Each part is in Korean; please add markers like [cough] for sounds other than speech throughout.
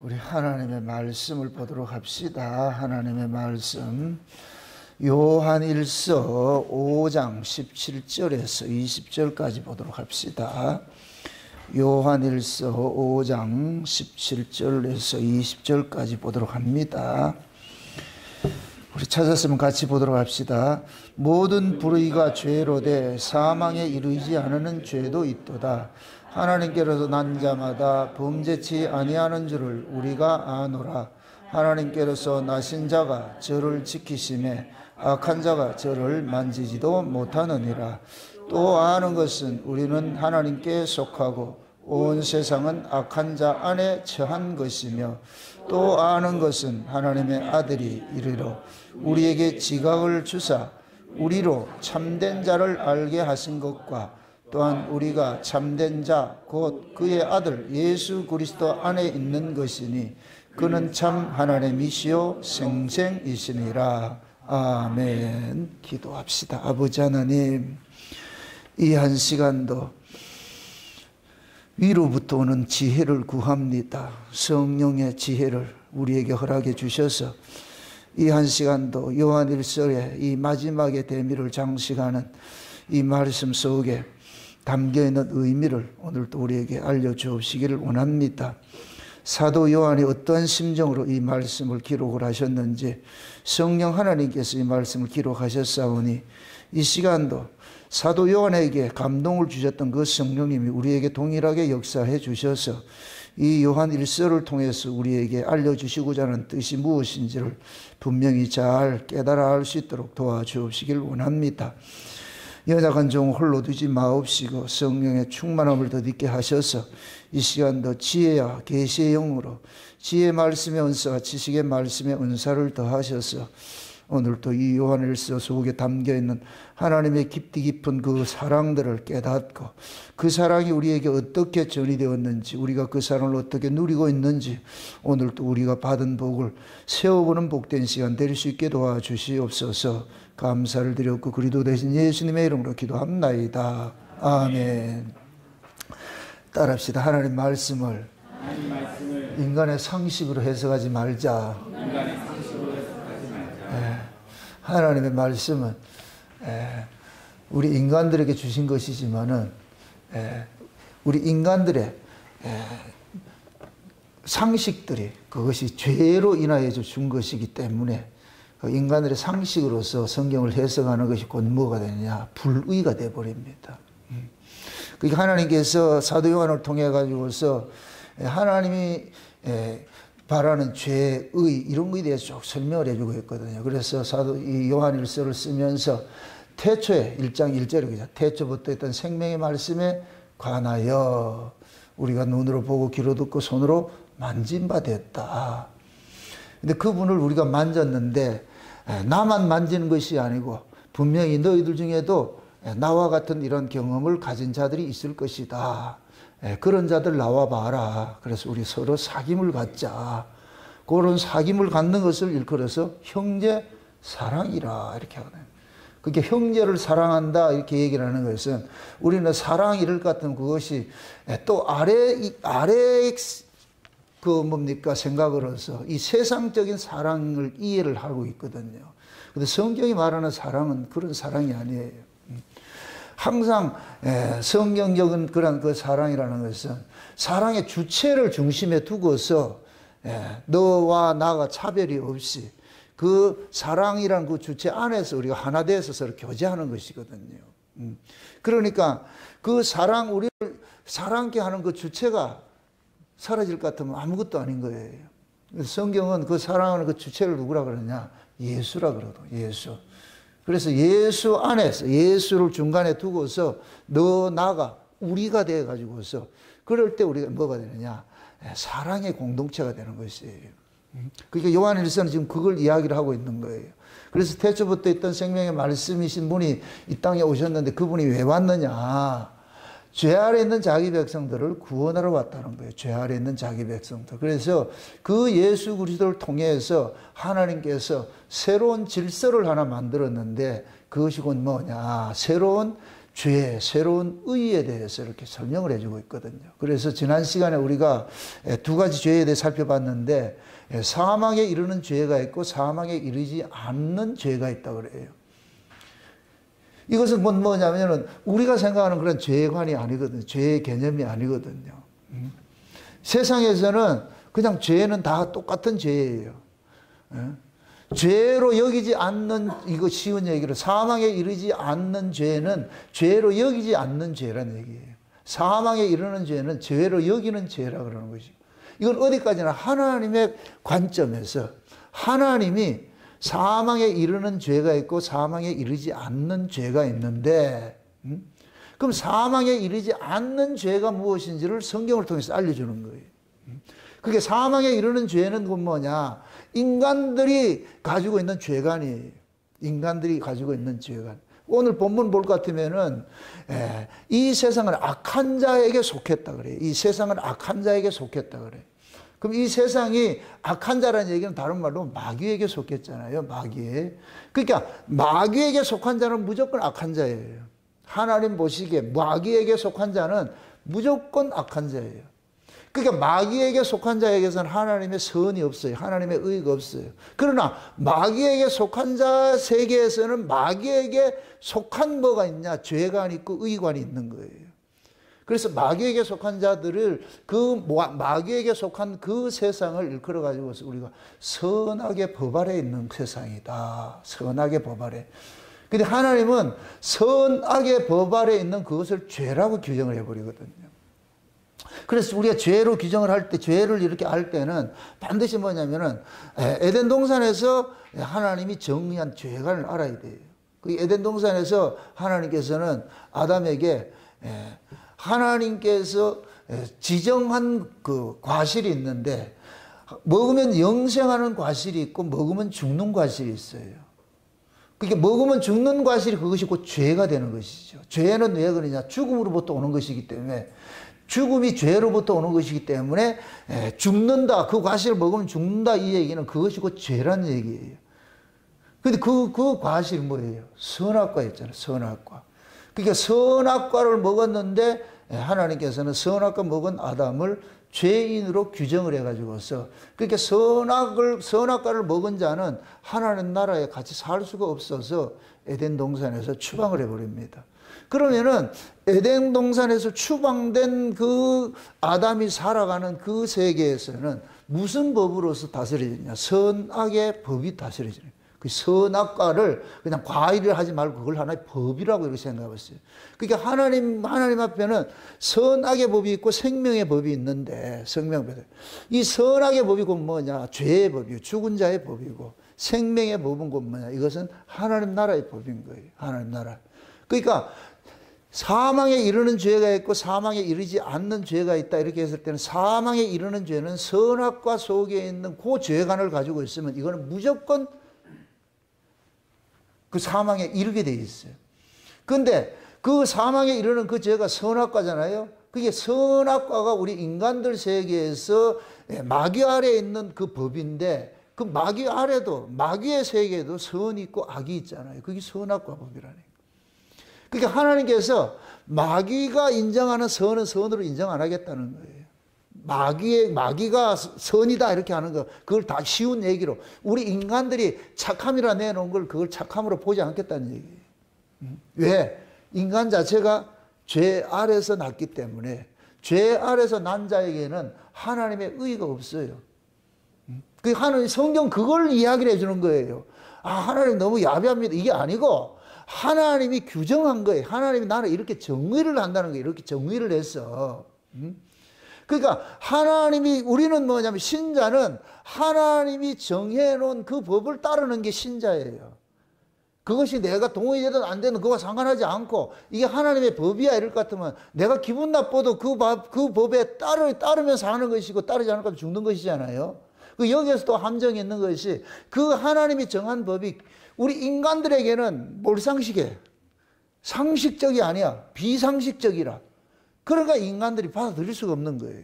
우리 하나님의 말씀을 보도록 합시다. 하나님의 말씀. 요한일서 5장 17절에서 20절까지 보도록 합시다. 요한일서 5장 17절에서 20절까지 보도록 합니다. 우리 찾았으면 같이 보도록 합시다. 모든 불의가 죄로 돼 사망에 이르지 않는 죄도 있도다. 하나님께로서 난 자마다 범죄치 아니하는 줄을 우리가 아노라. 하나님께로서 나신 자가 저를 지키심에 악한 자가 저를 만지지도 못하느니라. 또 아는 것은 우리는 하나님께 속하고 온 세상은 악한 자 안에 처한 것이며 또 아는 것은 하나님의 아들이 이르러 우리에게 지각을 주사 우리로 참된 자를 알게 하신 것과 또한 우리가 참된 자 곧 그의 아들 예수 그리스도 안에 있는 것이니 그는 참 하나님이시요 생생이시니라 아멘 기도합시다 아버지 하나님 이 한 시간도 위로부터 오는 지혜를 구합니다 성령의 지혜를 우리에게 허락해 주셔서 이 한 시간도 요한일설의이 마지막의 대미를 장식하는 이 말씀 속에 담겨 있는 의미를 오늘도 우리에게 알려주시기를 원합니다. 사도 요한이 어떠한 심정으로 이 말씀을 기록을 하셨는지 성령 하나님께서 이 말씀을 기록하셨사오니 이 시간도 사도 요한에게 감동을 주셨던 그 성령님이 우리에게 동일하게 역사해 주셔서 이 요한 일서를 통해서 우리에게 알려주시고자 하는 뜻이 무엇인지를 분명히 잘 깨달아 알 수 있도록 도와주시길 원합니다. 여자 간종 홀로 두지 마옵시고 성령의 충만함을 더느게 하셔서 이 시간도 지혜와 계시의 영으로 지혜 말씀의 은사와 지식의 말씀의 은사를 더하셔서 오늘도 이 요한일서 속에 담겨 있는 하나님의 깊디 깊은 그 사랑들을 깨닫고 그 사랑이 우리에게 어떻게 전이되었는지 우리가 그 사랑을 어떻게 누리고 있는지 오늘도 우리가 받은 복을 세워보는 복된 시간 될 수 있게 도와주시옵소서 감사를 드렸고 그리도 대신 예수님의 이름으로 기도합나이다 아멘 따라합시다 하나님 말씀을 인간의 상식으로 해석하지 말자. 하나님의 말씀은 우리 인간들에게 주신 것이지만은 우리 인간들의 상식들이 그것이 죄로 인하여 준 것이기 때문에 그 인간들의 상식으로서 성경을 해석하는 것이 곧 뭐가 되느냐 불의가 되어 버립니다. 음. 그러니까 하나님께서 사도 요한을 통해 가지고서 하나님이 바라는 죄의 이런 것에 대해서 쭉 설명을 해주고 했거든요. 그래서 사도 이 요한일서를 쓰면서 태초에 1장 1절에 그냥 태초부터 있던 생명의 말씀에 관하여 우리가 눈으로 보고 귀로 듣고 손으로 만진 바 됐다. 근데 그분을 우리가 만졌는데 나만 만지는 것이 아니고 분명히 너희들 중에도 나와 같은 이런 경험을 가진 자들이 있을 것이다. 예, 그런 자들 나와 봐라. 그래서 우리 서로 사귐을 갖자. 그런 사귐을 갖는 것을 일컬어서 형제 사랑이라 이렇게 하네 그게 형제를 사랑한다 이렇게 얘기를 하는 것은 우리는 사랑 이를 같은 그것이 예, 또 아래 아래 그 뭡니까 생각으로서 이 세상적인 사랑을 이해를 하고 있거든요. 근데 성경이 말하는 사랑은 그런 사랑이 아니에요. 항상 예, 성경적인 그런 그 사랑이라는 것은 사랑의 주체를 중심에 두고서 예, 너와 나가 차별이 없이 그 사랑이란 그 주체 안에서 우리가 하나 돼서 서로 교제하는 것이거든요. 음. 그러니까 그 사랑 우리를 사랑케 하는 그 주체가 사라질 것 같으면 아무것도 아닌 거예요. 성경은 그 사랑하는 그 주체를 누구라 그러냐? 예수라 그러도 예수. 그래서 예수 안에서 예수를 중간에 두고서 너 나가 우리가 돼 가지고서 그럴 때 우리가 뭐가 되느냐 예, 사랑의 공동체가 되는 것이에요. 그러니까 요한일서는 지금 그걸 이야기를 하고 있는 거예요. 그래서 태초부터 있던 생명의 말씀이신 분이 이 땅에 오셨는데 그분이 왜 왔느냐? 죄 아래 있는 자기 백성들을 구원하러 왔다는 거예요. 죄 아래 있는 자기 백성들. 그래서 그 예수 그리스도를 통해서 하나님께서 새로운 질서를 하나 만들었는데 그것이 곧 뭐냐? 새로운 죄, 새로운 의에 대해서 이렇게 설명을 해주고 있거든요. 그래서 지난 시간에 우리가 두 가지 죄에 대해 살펴봤는데 사망에 이르는 죄가 있고 사망에 이르지 않는 죄가 있다 그래요. 이것은 뭐냐면은 우리가 생각하는 그런 죄관이 아니거든요. 죄의 개념이 아니거든요. 음? 세상에서는 그냥 죄는 다 똑같은 죄예요. 예? 죄로 여기지 않는 이거 쉬운 얘기로 사망에 이르지 않는 죄는 죄로 여기지 않는 죄라는 얘기예요. 사망에 이르는 죄는 죄로 여기는 죄라 그러는 것이고 이건 어디까지나 하나님의 관점에서 하나님이 사망에 이르는 죄가 있고 사망에 이르지 않는 죄가 있는데 음? 그럼 사망에 이르지 않는 죄가 무엇인지를 성경을 통해서 알려주는 거예요. 음? 그게 사망에 이르는 죄는 뭐냐? 인간들이 가지고 있는 죄관이에요. 인간들이 가지고 있는 죄관. 오늘 본문 볼 것 같으면은 예, 이 세상은 악한 자에게 속했다 그래. 이 세상은 악한 자에게 속했다 그래. 그럼 이 세상이 악한 자라는 얘기는 다른 말로 마귀에게 속했잖아요. 마귀에. 그러니까 마귀에게 속한 자는 무조건 악한 자예요. 하나님 보시기에 마귀에게 속한 자는 무조건 악한 자예요. 그러니까 마귀에게 속한 자에게서는 하나님의 선이 없어요. 하나님의 의가 없어요. 그러나 마귀에게 속한 자 세계에서는 마귀에게 속한 뭐가 있냐? 죄관 있고 의관이 있는 거예요. 그래서 마귀에게 속한 자들을 그 마귀에게 속한 그 세상을 일컬어 가지고 우리가 선악의 법 아래 있는 세상이다. 선악의 법 아래. 근데 하나님은 선악의 법 아래 있는 그것을 죄라고 규정을 해버리거든요. 그래서 우리가 죄로 규정을 할 때, 죄를 이렇게 할 때는 반드시 뭐냐면은 에덴 동산에서 하나님이 정의한 죄관을 알아야 돼요. 그 에덴 동산에서 하나님께서는 아담에게 하나님께서 예, 지정한 그 과실이 있는데 먹으면 영생하는 과실이 있고 먹으면 죽는 과실이 있어요. 그게 먹으면 죽는 과실이 그것이 곧 죄가 되는 것이죠. 죄는 왜 그러냐? 죽음으로부터 오는 것이기 때문에 죽음이 죄로부터 오는 것이기 때문에 예, 죽는다. 그 과실을 먹으면 죽는다. 이 얘기는 그것이 곧 죄란 얘기예요. 근데 그, 그과실 뭐예요? 선악과였잖아요. 선악과. 그러니까 선악과를 먹었는데 하나님께서는 선악과 먹은 아담을 죄인으로 규정을 해가지고서 그렇게 그러니까 선악을 선악과를 먹은 자는 하나님 나라에 같이 살 수가 없어서 에덴 동산에서 추방을 해버립니다. 그러면은 에덴 동산에서 추방된 그 아담이 살아가는 그 세계에서는 무슨 법으로서 다스려지냐? 선악의 법이 다스려지는. 그 선악과를 그냥 과일을 하지 말고 그걸 하나의 법이라고 이렇게 생각하고 어요 그러니까 하나님, 하나님 앞에는 선악의 법이 있고 생명의 법이 있는데, 생명의 이 선악의 법이 곧 뭐냐? 죄의 법이요. 죽은 자의 법이고, 생명의 법은 곧 뭐냐? 이것은 하나님 나라의 법인 거예요. 하나님 나라. 그러니까 사망에 이르는 죄가 있고 사망에 이르지 않는 죄가 있다 이렇게 했을 때는 사망에 이르는 죄는 선악과 속에 있는 그 죄관을 가지고 있으면 이거는 무조건 그 사망에 이르게 돼 있어요. 근데 그 사망에 이르는 그 죄가 선악과잖아요. 그게 선악과가 우리 인간들 세계에서 마귀 아래 있는 그 법인데 그 마귀 아래도 마귀의 세계에도 선이 있고 악이 있잖아요. 그게 선악과 법이라는 거예요. 그러니까 하나님께서 마귀가 인정하는 선은 선으로 인정 안 하겠다는 거예요. 마귀의 마귀가 선이다 이렇게 하는 거 그걸 다 쉬운 얘기로 우리 인간들이 착함이라 내놓은 걸 그걸 착함으로 보지 않겠다는 얘기예요. 음. 왜? 인간 자체가 죄 아래서 났기 때문에 죄 아래서 난 자에게는 하나님의 의가 없어요. 음. 그 하나님 성경 그걸 이야기를 해주는 거예요. 아 하나님 너무 야비합니다 이게 아니고 하나님이 규정한 거예요. 하나님이 나를 이렇게 정의를 한다는 거예요. 이렇게 정의를 해서. 음? 그러니까 하나님이 우리는 뭐냐면 신자는 하나님이 정해 놓은 그 법을 따르는 게 신자예요. 그것이 내가 동의되든 안 되든 그거 상관하지 않고 이게 하나님의 법이야 이럴 것 같으면 내가 기분 나빠도 그, 밥, 그 법에 따르, 따르면 사는 것이고 따르지 않을까 죽는 것이잖아요. 그 여기에서도 함정이 있는 것이 그 하나님이 정한 법이 우리 인간들에게는 몰상식에 상식적이 아니야 비상식적이라 그러니까 인간들이 받아들일 수가 없는 거예요.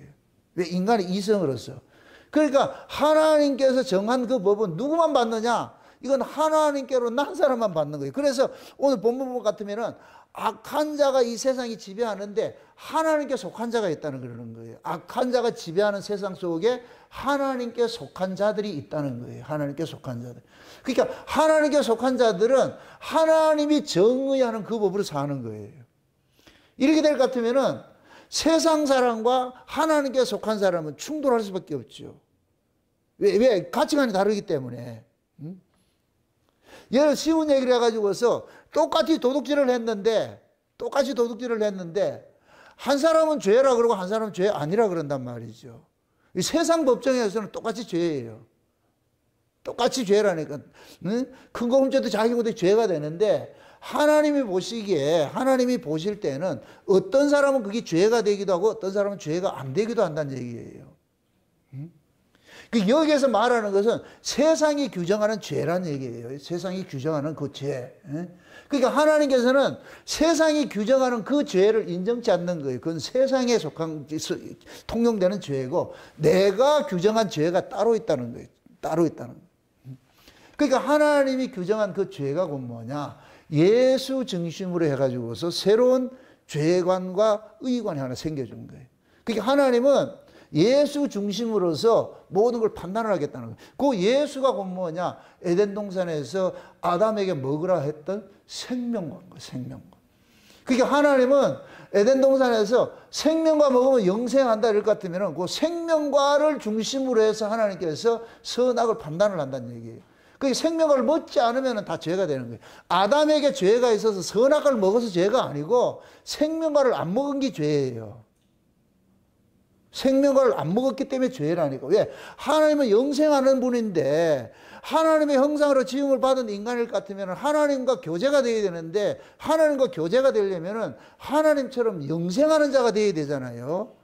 왜 인간의 이성으로서. 그러니까 하나님께서 정한 그 법은 누구만 받느냐? 이건 하나님께로 난 사람만 받는 거예요. 그래서 오늘 본문 같으면은 악한 자가 이 세상이 지배하는데 하나님께 속한 자가 있다는 그러는 거예요. 악한 자가 지배하는 세상 속에 하나님께 속한 자들이 있다는 거예요. 하나님께 속한 자들. 그러니까 하나님께 속한 자들은 하나님이 정의하는 그 법으로 사는 거예요. 이렇게 될 것 같으면은 세상 사람과 하나님께 속한 사람은 충돌할 수밖에 없죠. 왜? 왜? 가치관이 다르기 때문에. 음? 얘를 쉬운 얘기를 해가지고서 똑같이 도둑질을 했는데, 똑같이 도둑질을 했는데, 한 사람은 죄라 그러고 한 사람은 죄 아니라 그런단 말이죠. 이 세상 법정에서는 똑같이 죄예요. 똑같이 죄라니까. 응? 큰거 훔쳐도 자기 고대 죄가 되는데 하나님이 보시기에 하나님이 보실 때는 어떤 사람은 그게 죄가 되기도 하고 어떤 사람은 죄가 안 되기도 한다는 얘기예요. 그 여기에서 말하는 것은 세상이 규정하는 죄란 얘기예요. 세상이 규정하는 그 죄. 그러니까 하나님께서는 세상이 규정하는 그 죄를 인정치 않는 거예요. 그건 세상에 속한 통용되는 죄고 내가 규정한 죄가 따로 있다는 거예요. 따로 있다는 거예요. 그러니까 하나님이 규정한 그 죄가 뭐냐? 예수 중심으로 해가지고서 새로운 죄관과 의관이 하나 생겨준 거예요. 그러니까 하나님은 예수 중심으로서 모든 걸 판단을 하겠다는 거예요. 그 예수가 곧 뭐냐? 에덴 동산에서 아담에게 먹으라 했던 생명과 거예요. 그 생명과. 그러니까 하나님은 에덴 동산에서 생명과 먹으면 영생한다 이럴 것 같으면 그 생명과를 중심으로 해서 하나님께서 선악을 판단을 한다는 얘기예요. 그 생명을 먹지 않으면 다 죄가 되는 거예요. 아담에게 죄가 있어서 선악을 먹어서 죄가 아니고 생명과를 안 먹은 게 죄예요. 생명과를 안 먹었기 때문에 죄라니까. 왜? 하나님은 영생하는 분인데 하나님의 형상으로 지음을 받은 인간일 같으면 하나님과 교제가 되어야 되는데 하나님과 교제가 되려면 하나님처럼 영생하는 자가 되어야 되잖아요.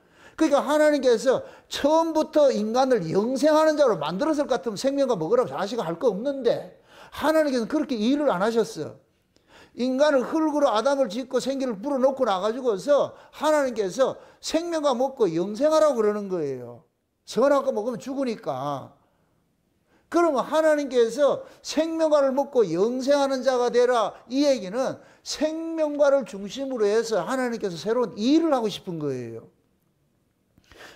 그러니까 하나님께서 처음부터 인간을 영생하는 자로 만들었을 것 같으면 생명과 먹으라고 자식이 할거 없는데 하나님께서는 그렇게 일을 안 하셨어. 인간을 흙으로 아담을 짓고 생기를 불어넣고 나가지고서 하나님께서 생명과 먹고 영생하라고 그러는 거예요. 선악과 먹으면 죽으니까. 그러면 하나님께서 생명과를 먹고 영생하는 자가 되라 이 얘기는 생명과를 중심으로 해서 하나님께서 새로운 일을 하고 싶은 거예요.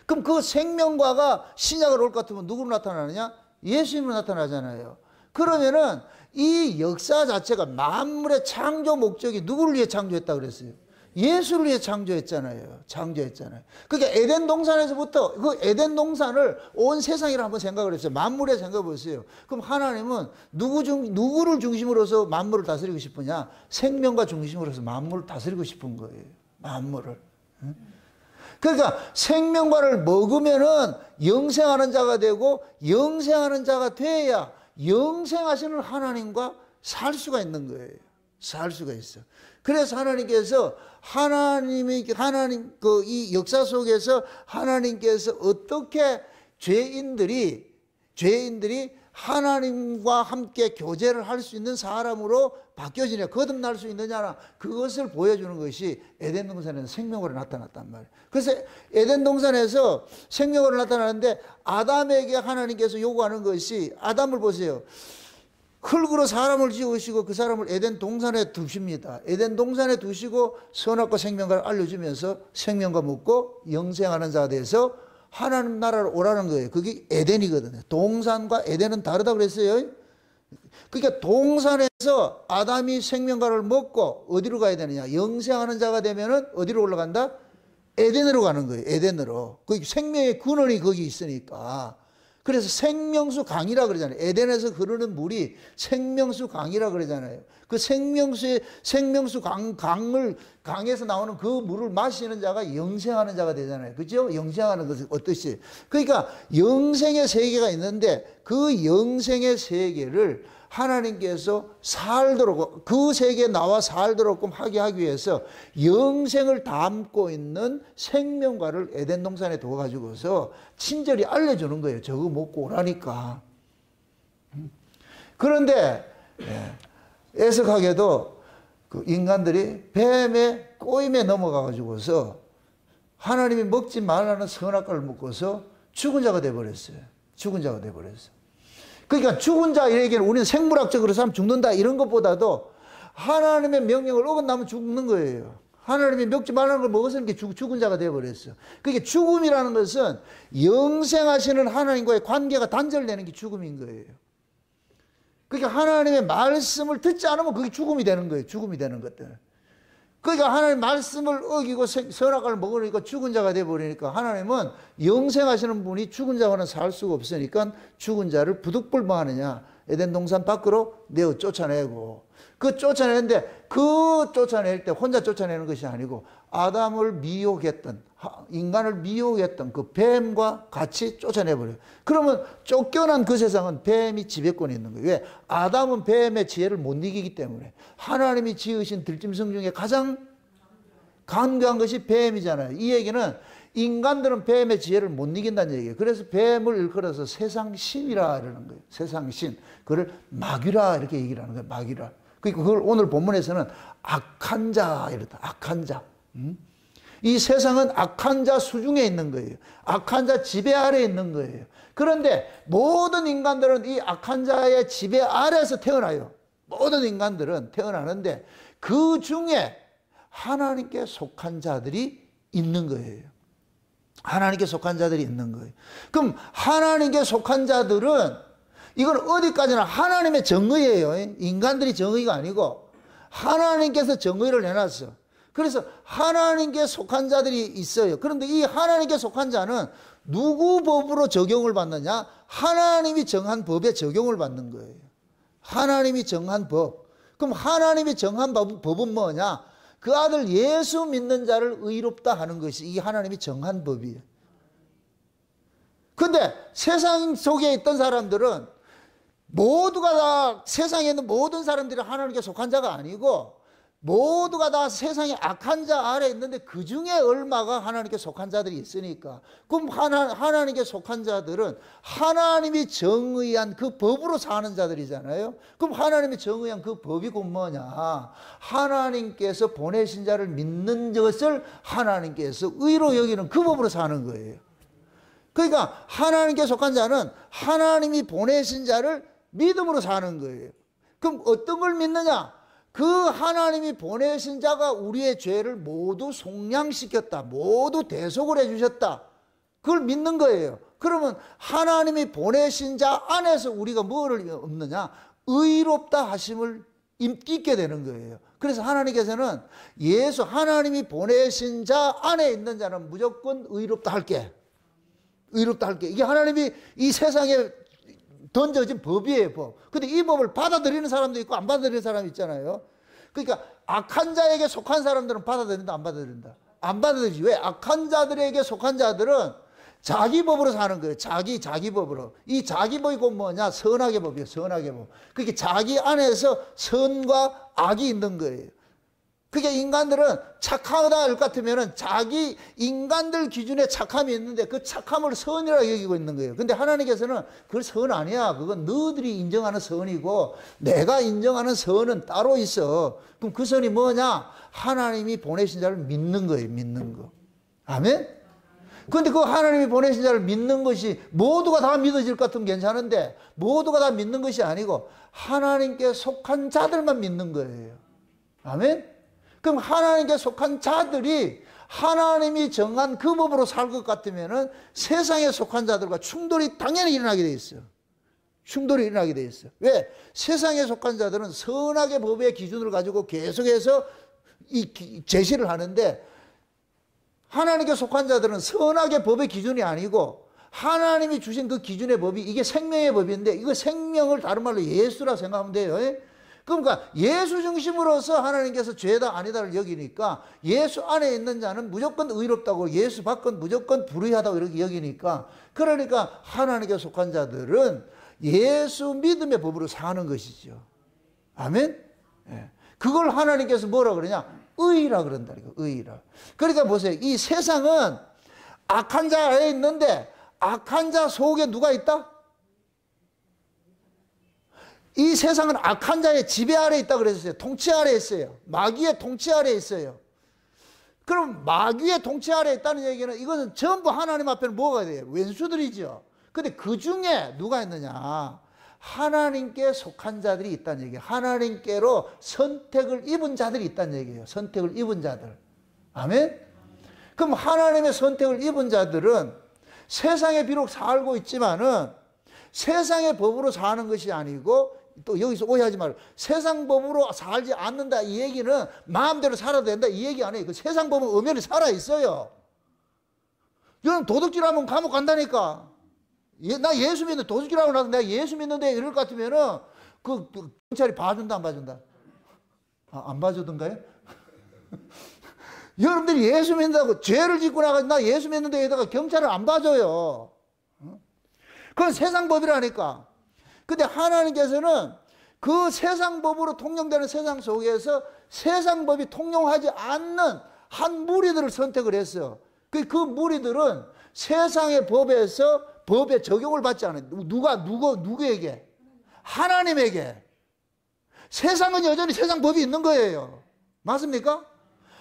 그럼 그 생명과가 신약을 올 것 같으면 누구로 나타나느냐? 예수님으로 나타나잖아요. 그러면은 이 역사 자체가 만물의 창조 목적이 누구를 위해 창조했다 그랬어요? 예수를 위해 창조했잖아요. 창조했잖아요. 그러니까 에덴 동산에서부터 그 에덴 동산을 온 세상이라 한번 생각을 했어요. 만물에 생각해 보세요. 그럼 하나님은 누구 중 누구를 중심으로서 만물을 다스리고 싶으냐? 생명과 중심으로서 만물을 다스리고 싶은 거예요. 만물을. 응? 그러니까 생명과를 먹으면은 영생하는 자가 되고 영생하는 자가 돼야 영생하시는 하나님과 살 수가 있는 거예요. 살 수가 있어. 그래서 하나님께서 하나님이 하나님 그 이 역사 속에서 하나님께서 어떻게 죄인들이 죄인들이 하나님과 함께 교제를 할 수 있는 사람으로 바뀌어지냐, 거듭날 수 있느냐, 그것을 보여주는 것이 에덴 동산에는 생명으로 나타났단 말이에요. 그래서 에덴 동산에서 생명으로 나타나는데 아담에게 하나님께서 요구하는 것이 아담을 보세요. 흙으로 사람을 지으시고 그 사람을 에덴 동산에 두십니다. 에덴 동산에 두시고 선악과 생명과를 알려주면서 생명과 묻고 영생하는 자 돼서 하나님 나라를 오라는 거예요. 그게 에덴이거든요. 동산과 에덴은 다르다 그랬어요. 그러니까 동산에서 아담이 생명과를 먹고 어디로 가야 되느냐? 영생하는 자가 되면은 어디로 올라간다? 에덴으로 가는 거예요. 에덴으로. 그 생명의 근원이 거기 있으니까. 그래서 생명수 강이라 그러잖아요. 에덴에서 흐르는 물이 생명수 강이라 그러잖아요. 그 생명수의 생명수 강, 강을 강에서 나오는 그 물을 마시는 자가 영생하는 자가 되잖아요. 그죠? 영생하는 것은 어떠시? 그러니까 영생의 세계가 있는데 그 영생의 세계를 하나님께서 살도록 그 세계에 나와 살도록 하게 하기 위해서 영생을 담고 있는 생명과를 에덴 동산에 둬 가지고서 친절히 알려 주는 거예요. 저거 먹고 오라니까. 그런데 예, 애석하게도 그 인간들이 뱀의 꼬임에 넘어가 가지고서 하나님이 먹지 말라는 선악과를 먹고서 죽은 자가 돼 버렸어요. 죽은 자가 돼 버렸어요. 그러니까 죽은 자에게는 우리는 생물학적으로 사람 죽는다 이런 것보다도 하나님의 명령을 어긋나면 죽는 거예요. 하나님이 먹지 말라는 걸 먹었으니 게 죽은 자가 되어버렸어 그게 죽음이라는 것은 영생하시는 하나님과의 관계가 단절되는 게 죽음인 거예요. 그러 그러니까 하나님의 말씀을 듣지 않으면 그게 죽음이 되는 거예요. 죽음이 되는 것들. 그러니까 하나님 말씀을 어기고 선악을 먹으니까 죽은 자가 돼버리니까 하나님은 영생하시는 분이 죽은 자와는 살 수가 없으니까 죽은 자를 부득불마하느냐 에덴 동산 밖으로 내어 쫓아내고 그 쫓아내는데 그 쫓아낼 때 혼자 쫓아내는 것이 아니고 아담을 미혹했던 인간을 미혹했던 그 뱀과 같이 쫓아내버려요. 그러면 쫓겨난 그 세상은 뱀이 지배권이 있는 거예요. 왜? 아담은 뱀의 지혜를 못 이기기 때문에 하나님이 지으신 들짐승 중에 가장 강조한 것이 뱀이잖아요. 이 얘기는 인간들은 뱀의 지혜를 못 이긴다는 얘기예요. 그래서 뱀을 일컬어서 세상신이라 이러는 거예요. 세상신. 그를 마귀라 이렇게 얘기를 하는 거예요. 마귀라. 그러니까 그걸 오늘 본문에서는 악한 자 이렇다. 악한 자. 음? 이 세상은 악한 자 수중에 있는 거예요. 악한 자 지배 아래 있는 거예요. 그런데 모든 인간들은 이 악한 자의 지배 아래에서 태어나요. 모든 인간들은 태어나는데 그 중에 하나님께 속한 자들이 있는 거예요. 하나님께 속한 자들이 있는 거예요. 그럼 하나님께 속한 자들은 이건 어디까지나 하나님의 정의예요. 인간들이 정의가 아니고 하나님께서 정의를 내놨어. 그래서 하나님께 속한 자들이 있어요. 그런데 이 하나님께 속한 자는 누구 법으로 적용을 받느냐? 하나님이 정한 법에 적용을 받는 거예요. 하나님이 정한 법. 그럼 하나님이 정한 법, 법은 뭐냐? 그 아들 예수 믿는 자를 의롭다 하는 것이 이 하나님이 정한 법이에요. 근데 세상 속에 있던 사람들은 모두가 다 세상에 있는 모든 사람들이 하나님께 속한 자가 아니고 모두가 다 세상에 악한 자 아래 있는데 그 중에 얼마가 하나님께 속한 자들이 있으니까 그럼 하나, 하나님께 속한 자들은 하나님이 정의한 그 법으로 사는 자들이잖아요 그럼 하나님이 정의한 그 법이 곧 뭐냐 하나님께서 보내신 자를 믿는 것을 하나님께서 의로 여기는 그 법으로 사는 거예요 그러니까 하나님께 속한 자는 하나님이 보내신 자를 믿음으로 사는 거예요. 그럼 어떤 걸 믿느냐? 그 하나님이 보내신 자가 우리의 죄를 모두 속량시켰다. 모두 대속을 해주셨다. 그걸 믿는 거예요. 그러면 하나님이 보내신 자 안에서 우리가 뭐를 얻느냐? 의롭다 하심을 입게 되는 거예요. 그래서 하나님께서는 예수 하나님이 보내신 자 안에 있는 자는 무조건 의롭다 할게. 의롭다 할게. 이게 하나님이 이 세상에 던져진 법이에요, 법. 근데 이 법을 받아들이는 사람도 있고 안 받아들이는 사람이 있잖아요. 그러니까 악한 자에게 속한 사람들은 받아들인다, 안 받아들인다. 안 받아들이지. 왜? 악한 자들에게 속한 자들은 자기 법으로 사는 거예요. 자기, 자기 법으로. 이 자기 법이 뭐냐? 선악의 법이에요. 선악의 법. 그게 자기 안에서 선과 악이 있는 거예요. 그게 인간들은 착하다 할것같으면 자기 인간들 기준에 착함이 있는데 그 착함을 선이라 여기고 있는 거예요. 근데 하나님께서는 그걸 선 아니야. 그건 너희들이 인정하는 선이고 내가 인정하는 선은 따로 있어. 그럼 그 선이 뭐냐? 하나님이 보내신 자를 믿는 거예요. 믿는 거. 아멘? 근데 그 하나님이 보내신 자를 믿는 것이 모두가 다 믿어질 것 같으면 괜찮은데 모두가 다 믿는 것이 아니고 하나님께 속한 자들만 믿는 거예요. 아멘? 그럼 하나님께 속한 자들이 하나님이 정한 그 법으로 살 것같으면 세상에 속한 자들과 충돌이 당연히 일어나게 돼 있어요. 충돌이 일어나게 돼 있어요. 왜? 세상에 속한 자들은 선악의 법의 기준을 가지고 계속해서 이 제시를 하는데 하나님께 속한 자들은 선악의 법의 기준이 아니고 하나님이 주신 그 기준의 법이 이게 생명의 법인데 이거 생명을 다른 말로 예수라 생각하면 돼요. 예? 그러니까 예수 중심으로서 하나님께서 죄다 아니다를 여기니까 예수 안에 있는 자는 무조건 의롭다고 예수 밖은 무조건 불의하다고 이렇게 여기니까 그러니까 하나님께 속한 자들은 예수 믿음의 법으로 사는 것이죠. 아멘? 예. 그걸 하나님께서 뭐라 그러냐? 의라 그런다. 이거 의라. 그러니까 보세요. 이 세상은 악한 자에 있는데 악한 자 속에 누가 있다? 이 세상은 악한 자의 지배 아래 에 있다 그랬어요. 통치 아래 있어요. 마귀의 통치 아래 있어요. 그럼 마귀의 통치 아래 있다는 얘기는 이것은 전부 하나님 앞에는 뭐가 돼요? 왼수들이죠. 근데 그 중에 누가 있느냐? 하나님께 속한 자들이 있다는 얘기예요. 하나님께로 선택을 입은 자들이 있다는 얘기예요. 선택을 입은 자들. 아멘? 그럼 하나님의 선택을 입은 자들은 세상에 비록 살고 있지만은 세상의 법으로 사는 것이 아니고 또 여기서 오해하지 말고 세상 법으로 살지 않는다 이 얘기는 마음대로 살아도 된다 이 얘기 아니에요. 그 세상 법은 엄연히 살아 있어요. 여러분 도둑질하면 감옥 간다니까. 예, 나 예수 믿는데 도둑질하고 나서 내가 예수 믿는데 이럴 것 같으면은 그, 그 경찰이 봐준다 안 봐준다. 아, 안 봐주던가요? [laughs] 여러분들이 예수 믿는다고 죄를 짓고 나가서 나 예수 믿는데 여기다가 경찰을 안 봐줘요. 그건 세상 법이라니까. 근데 하나님께서는 그 세상 법으로 통용되는 세상 속에서 세상 법이 통용하지 않는 한 무리들을 선택을 했어. 그, 그 무리들은 세상의 법에서 법의 적용을 받지 않아요. 누가, 누구, 누구에게? 하나님에게. 세상은 여전히 세상 법이 있는 거예요. 맞습니까?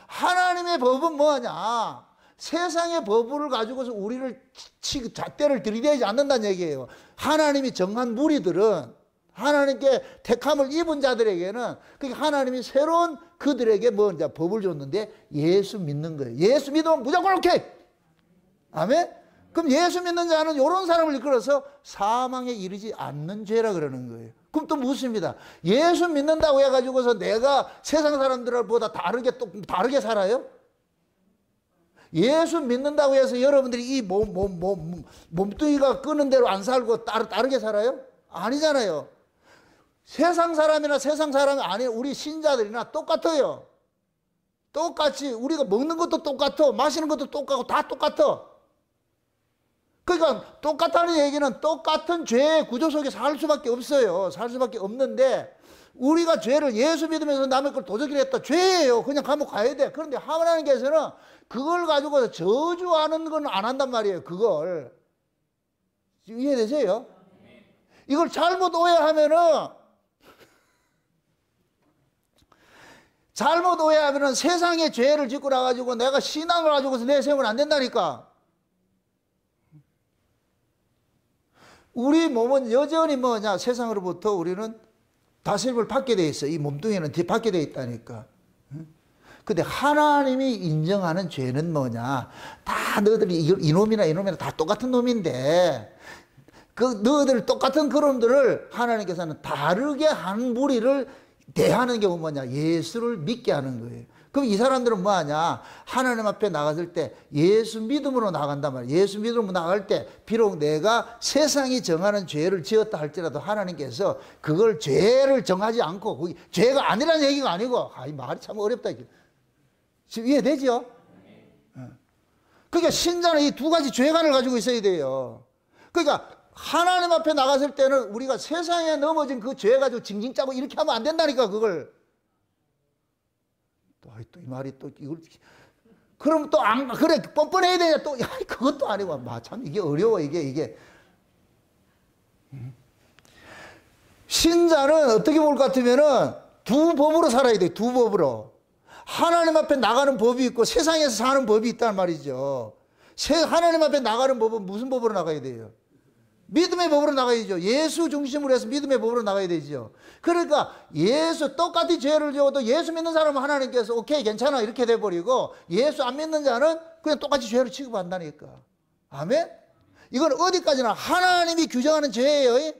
하나님의 법은 뭐하냐? 세상의 법을 가지고서 우리를 치, 잣대를 들이대지 않는다는 얘기예요. 하나님이 정한 무리들은 하나님께 택함을 입은 자들에게는 그 하나님이 새로운 그들에게 뭐 이제 법을 줬는데 예수 믿는 거예요. 예수 믿으면 무조건 오케이. 아멘. 그럼 예수 믿는 자는 이런 사람을 이끌어서 사망에 이르지 않는 죄라 그러는 거예요. 그럼 또 묻습니다. 예수 믿는다고 해가지고서 내가 세상 사람들보다 다르게 또 다르게 살아요? 예수 믿는다고 해서 여러분들이 이 몸, 몸, 몸, 몸뚱이가 끄는 대로 안 살고 따로 다르게 살아요? 아니잖아요. 세상 사람이나 세상 사람이 아닌 우리 신자들이나 똑같아요. 똑같이 우리가 먹는 것도 똑같아. 마시는 것도 똑같고 다 똑같아. 그러니까 똑같다는 얘기는 똑같은 죄의 구조 속에 살 수밖에 없어요. 살 수밖에 없는데 우리가 죄를 예수 믿으면서 남의 걸도적질 했다. 죄예요. 그냥 감옥 가야 돼. 그런데 하나님께서는 그걸 가지고 저주하는 건 안 한단 말이에요. 그걸. 이해되세요? 이걸 잘못 오해하면은 잘못 오해하면은 세상에 죄를 짓고 나가지고 내가 신앙을 가지고서 내세우면 안 된다니까. 우리 몸은 여전히 뭐냐 세상으로부터 우리는 다스림을 받게 돼 있어. 이 몸뚱이는 받게 돼 있다니까. 근데 하나님이 인정하는 죄는 뭐냐? 다 너희들이 이놈이나 이놈이나 다 똑같은 놈인데 그 너희들 똑같은 그놈들을 하나님께서는 다르게 한 무리를 대하는 게 뭐냐? 예수를 믿게 하는 거예요. 그럼 이 사람들은 뭐 하냐? 하나님 앞에 나갔을 때 예수 믿음으로 나간단 말이야. 예수 믿음으로 나갈 때 비록 내가 세상이 정하는 죄를 지었다 할지라도 하나님께서 그걸 죄를 정하지 않고 거기 죄가 아니라는 얘기가 아니고 아, 이 말이 참 어렵다. 지금 이해되죠? 그러니까 신자는 이 두 가지 죄관을 가지고 있어야 돼요. 그러니까 하나님 앞에 나갔을 때는 우리가 세상에 넘어진 그 죄 가지고 징징 짜고 이렇게 하면 안 된다니까 그걸 아이 또이 말이 또 이걸 그럼 또 안 그래 뻔뻔해야 되냐 또 야, 그것도 아니고 아, 마참 이게 어려워 이게 이게 신자는 어떻게 볼 것 같으면은 두 법으로 살아야 돼두 법으로 하나님 앞에 나가는 법이 있고 세상에서 사는 법이 있단 말이죠 하나님 앞에 나가는 법은 무슨 법으로 나가야 돼요? 믿음의 법으로 나가야죠. 예수 중심으로 해서 믿음의 법으로 나가야 되죠. 그러니까 예수 똑같이 죄를 지어도 예수 믿는 사람은 하나님께서 오케이 괜찮아 이렇게 돼버리고 예수 안 믿는 자는 그냥 똑같이 죄를 취급한다니까. 아멘? 이건 어디까지나 하나님이 규정하는 죄예요.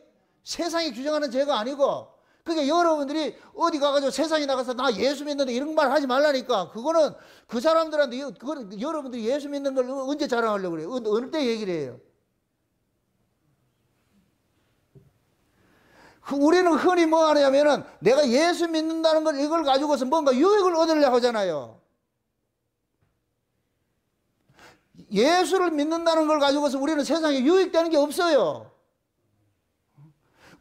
세상이 규정하는 죄가 아니고 그게 그러니까 여러분들이 어디 가가지고 세상에 나가서 나 예수 믿는데 이런 말 하지 말라니까. 그거는 그 사람들한테, 그거는 여러분들이 예수 믿는 걸 언제 자랑하려고 그래요? 어느 때 얘기를 해요? 그 우리는 흔히 뭐 하냐면은 내가 예수 믿는다는 걸 이걸 가지고서 뭔가 유익을 얻으려고 하잖아요. 예수를 믿는다는 걸 가지고서 우리는 세상에 유익되는 게 없어요.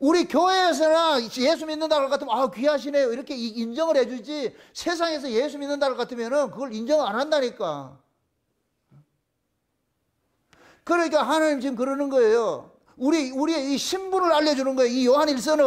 우리 교회에서나 예수 믿는다고 같으면 아 귀하시네요 이렇게 인정을 해주지 세상에서 예수 믿는다고 같으면 그걸 인정 안 한다니까. 그러니까 하나님 지금 그러는 거예요. 우리 우리의 이 신분을 알려주는 거예요. 이 요한일서는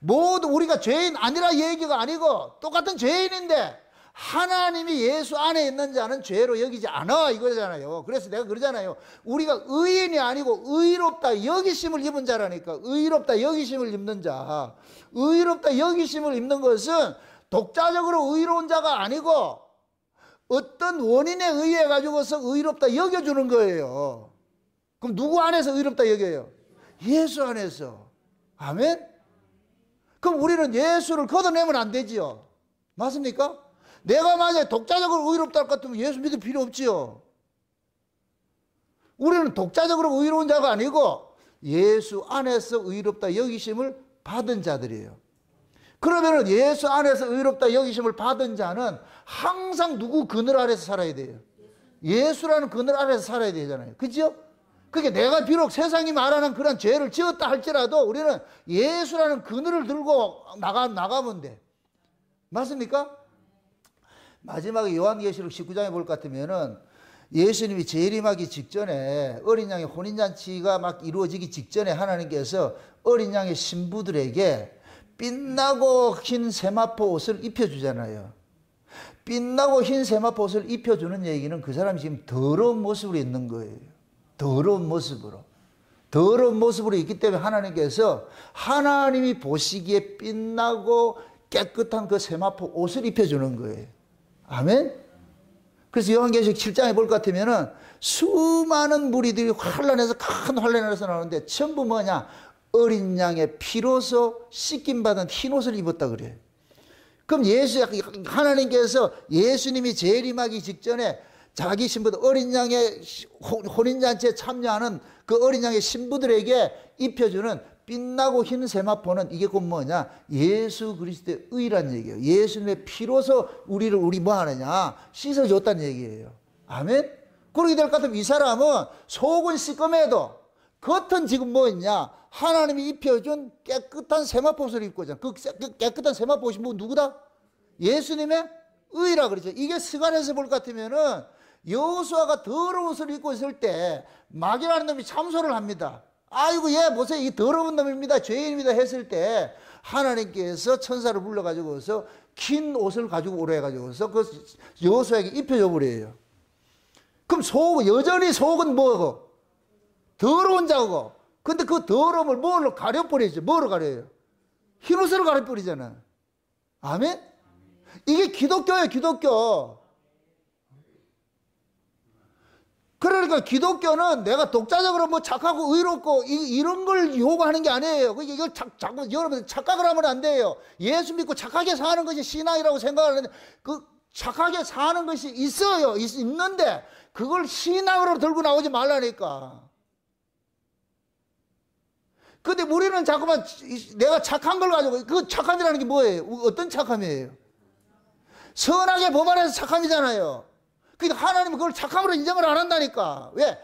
모두 우리가 죄인 아니라 얘기가 아니고 똑같은 죄인인데 하나님이 예수 안에 있는 자는 죄로 여기지 않아 이거잖아요. 그래서 내가 그러잖아요. 우리가 의인이 아니고 의롭다 여기심을 입은 자라니까 의롭다 여기심을 입는 자. 의롭다 여기심을 입는 것은 독자적으로 의로운 자가 아니고 어떤 원인에 의해 가지고서 의롭다 여겨주는 거예요. 그럼 누구 안에서 의롭다 여겨요? 예수 안에서. 아멘? 그럼 우리는 예수를 걷어내면 안 되지요. 맞습니까? 내가 만약에 독자적으로 의롭다 할 것 같으면 예수 믿을 필요 없지요. 우리는 독자적으로 의로운 자가 아니고 예수 안에서 의롭다 여기심을 받은 자들이에요. 그러면 예수 안에서 의롭다 여기심을 받은 자는 항상 누구 그늘 아래서 살아야 돼요? 예수라는 그늘 아래서 살아야 되잖아요. 그죠? 그게 내가 비록 세상이 말하는 그런 죄를 지었다 할지라도 우리는 예수라는 그늘을 들고 나가, 나가면 돼. 맞습니까? 마지막에 요한계시록 19장에 볼 것 같으면은 예수님이 재림하기 직전에 어린 양의 혼인잔치가 막 이루어지기 직전에 하나님께서 어린 양의 신부들에게 빛나고 흰 세마포 옷을 입혀주잖아요. 빛나고 흰 세마포 옷을 입혀주는 얘기는 그 사람이 지금 더러운 모습으로 있는 거예요. 더러운 모습으로 더러운 모습으로 있기 때문에 하나님께서 하나님이 보시기에 빛나고 깨끗한 그 세마포 옷을 입혀주는 거예요. 아멘? 그래서 요한계시록 7장에 볼 것 같으면은 수많은 무리들이 환란에서 큰 환란에서 나오는데 전부 뭐냐? 어린 양의 피로서 씻김 받은 흰 옷을 입었다 그래요. 그럼 예수 하나님께서 예수님이 재림하기 직전에 자기 신부들 어린 양의 혼인잔치에 참여하는 그 어린 양의 신부들에게 입혀주는 빛나고 흰 세마포는 이게 곧 뭐냐 예수 그리스도의 의란 얘기예요 예수님의 피로서 우리를 우리 뭐 하느냐 씻어줬다는 얘기예요 아멘 그러게 될 것 같으면 이 사람은 속은 시꺼매도 겉은 지금 뭐 있냐 하나님이 입혀준 깨끗한 세마포를 입고 있잖아 그, 그 깨끗한 세마포 옷이 뭐 누구다 예수님의 의라 그러죠 이게 스간에서 볼 것 같으면은 여호수아가 더러운 옷을 입고 있을 때 마귀라는 놈이 참소를 합니다. 아이고 얘 예, 보세요 이 더러운 놈입니다 죄인입니다 했을 때 하나님께서 천사를 불러가지고서 긴 옷을 가지고 오래 해가지고서 그 여호수아에게 입혀줘 버려요. 그럼 속 여전히 속은 뭐고 더러운 자고 근데 그 더러움을 뭘로 가려버리죠? 뭐로 가려요? 흰옷으로 가려버리잖아. 아멘? 이게 기독교예요, 기독교. 그러니까 기독교는 내가 독자적으로 뭐 착하고 의롭고 이, 런걸 요구하는 게 아니에요. 그러니까 이걸 자, 자꾸 여러분 착각을 하면 안 돼요. 예수 믿고 착하게 사는 것이 신앙이라고 생각하는데 그 착하게 사는 것이 있어요. 있, 있는데 그걸 신앙으로 들고 나오지 말라니까. 근데 우리는 자꾸만 내가 착한 걸 가지고 그 착함이라는 게 뭐예요? 어떤 착함이에요? 선하게 법안해서 착함이잖아요. 근데 그러니까 하나님은 그걸 착함으로 인정을 안 한다니까. 왜?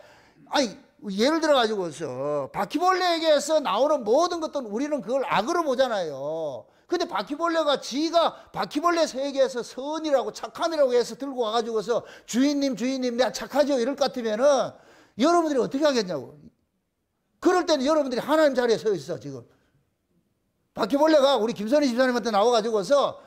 아니, 예를 들어가지고서 바퀴벌레에게서 나오는 모든 것들은 우리는 그걸 악으로 보잖아요. 근데 바퀴벌레가 지가 바퀴벌레 세계에서 선이라고 착함이라고 해서 들고 와가지고서 주인님, 주인님, 내가 착하죠? 이럴 것 같으면은 여러분들이 어떻게 하겠냐고. 그럴 때는 여러분들이 하나님 자리에 서 있어, 지금. 바퀴벌레가 우리 김선희 집사님한테 나와가지고서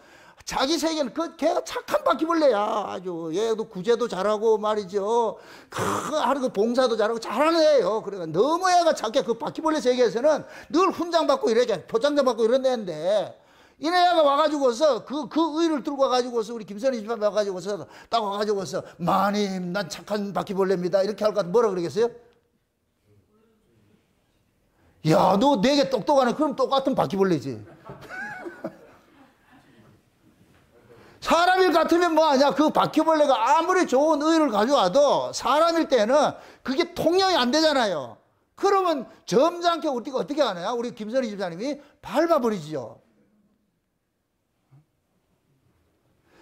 자기 세계는 그 걔가 착한 바퀴벌레야 아주 얘도 구제도 잘하고 말이죠 그 하루 그 봉사도 잘하고 잘하는 애예요 그러니까 너무 애가 착해 그 바퀴벌레 세계에서는 늘 훈장 받고 이래게 표창장 받고 이런 애인데 이네 애가 와가지고서 그, 그 의를 들고 와가지고서 우리 김선희 집안 와가지고서 딱 와가지고서 마님 난 착한 바퀴벌레입니다 이렇게 할 같으면 뭐라 그러겠어요? 야 너 내게 똑똑하네 그럼 똑같은 바퀴벌레지 사람일 같으면 뭐하냐 그 바퀴벌레가 아무리 좋은 의를 가져와도 사람일 때는 그게 통영이 안 되잖아요 그러면 점잖게 우리가 어떻게 하느냐 우리 김선희 집사님이 밟아버리지요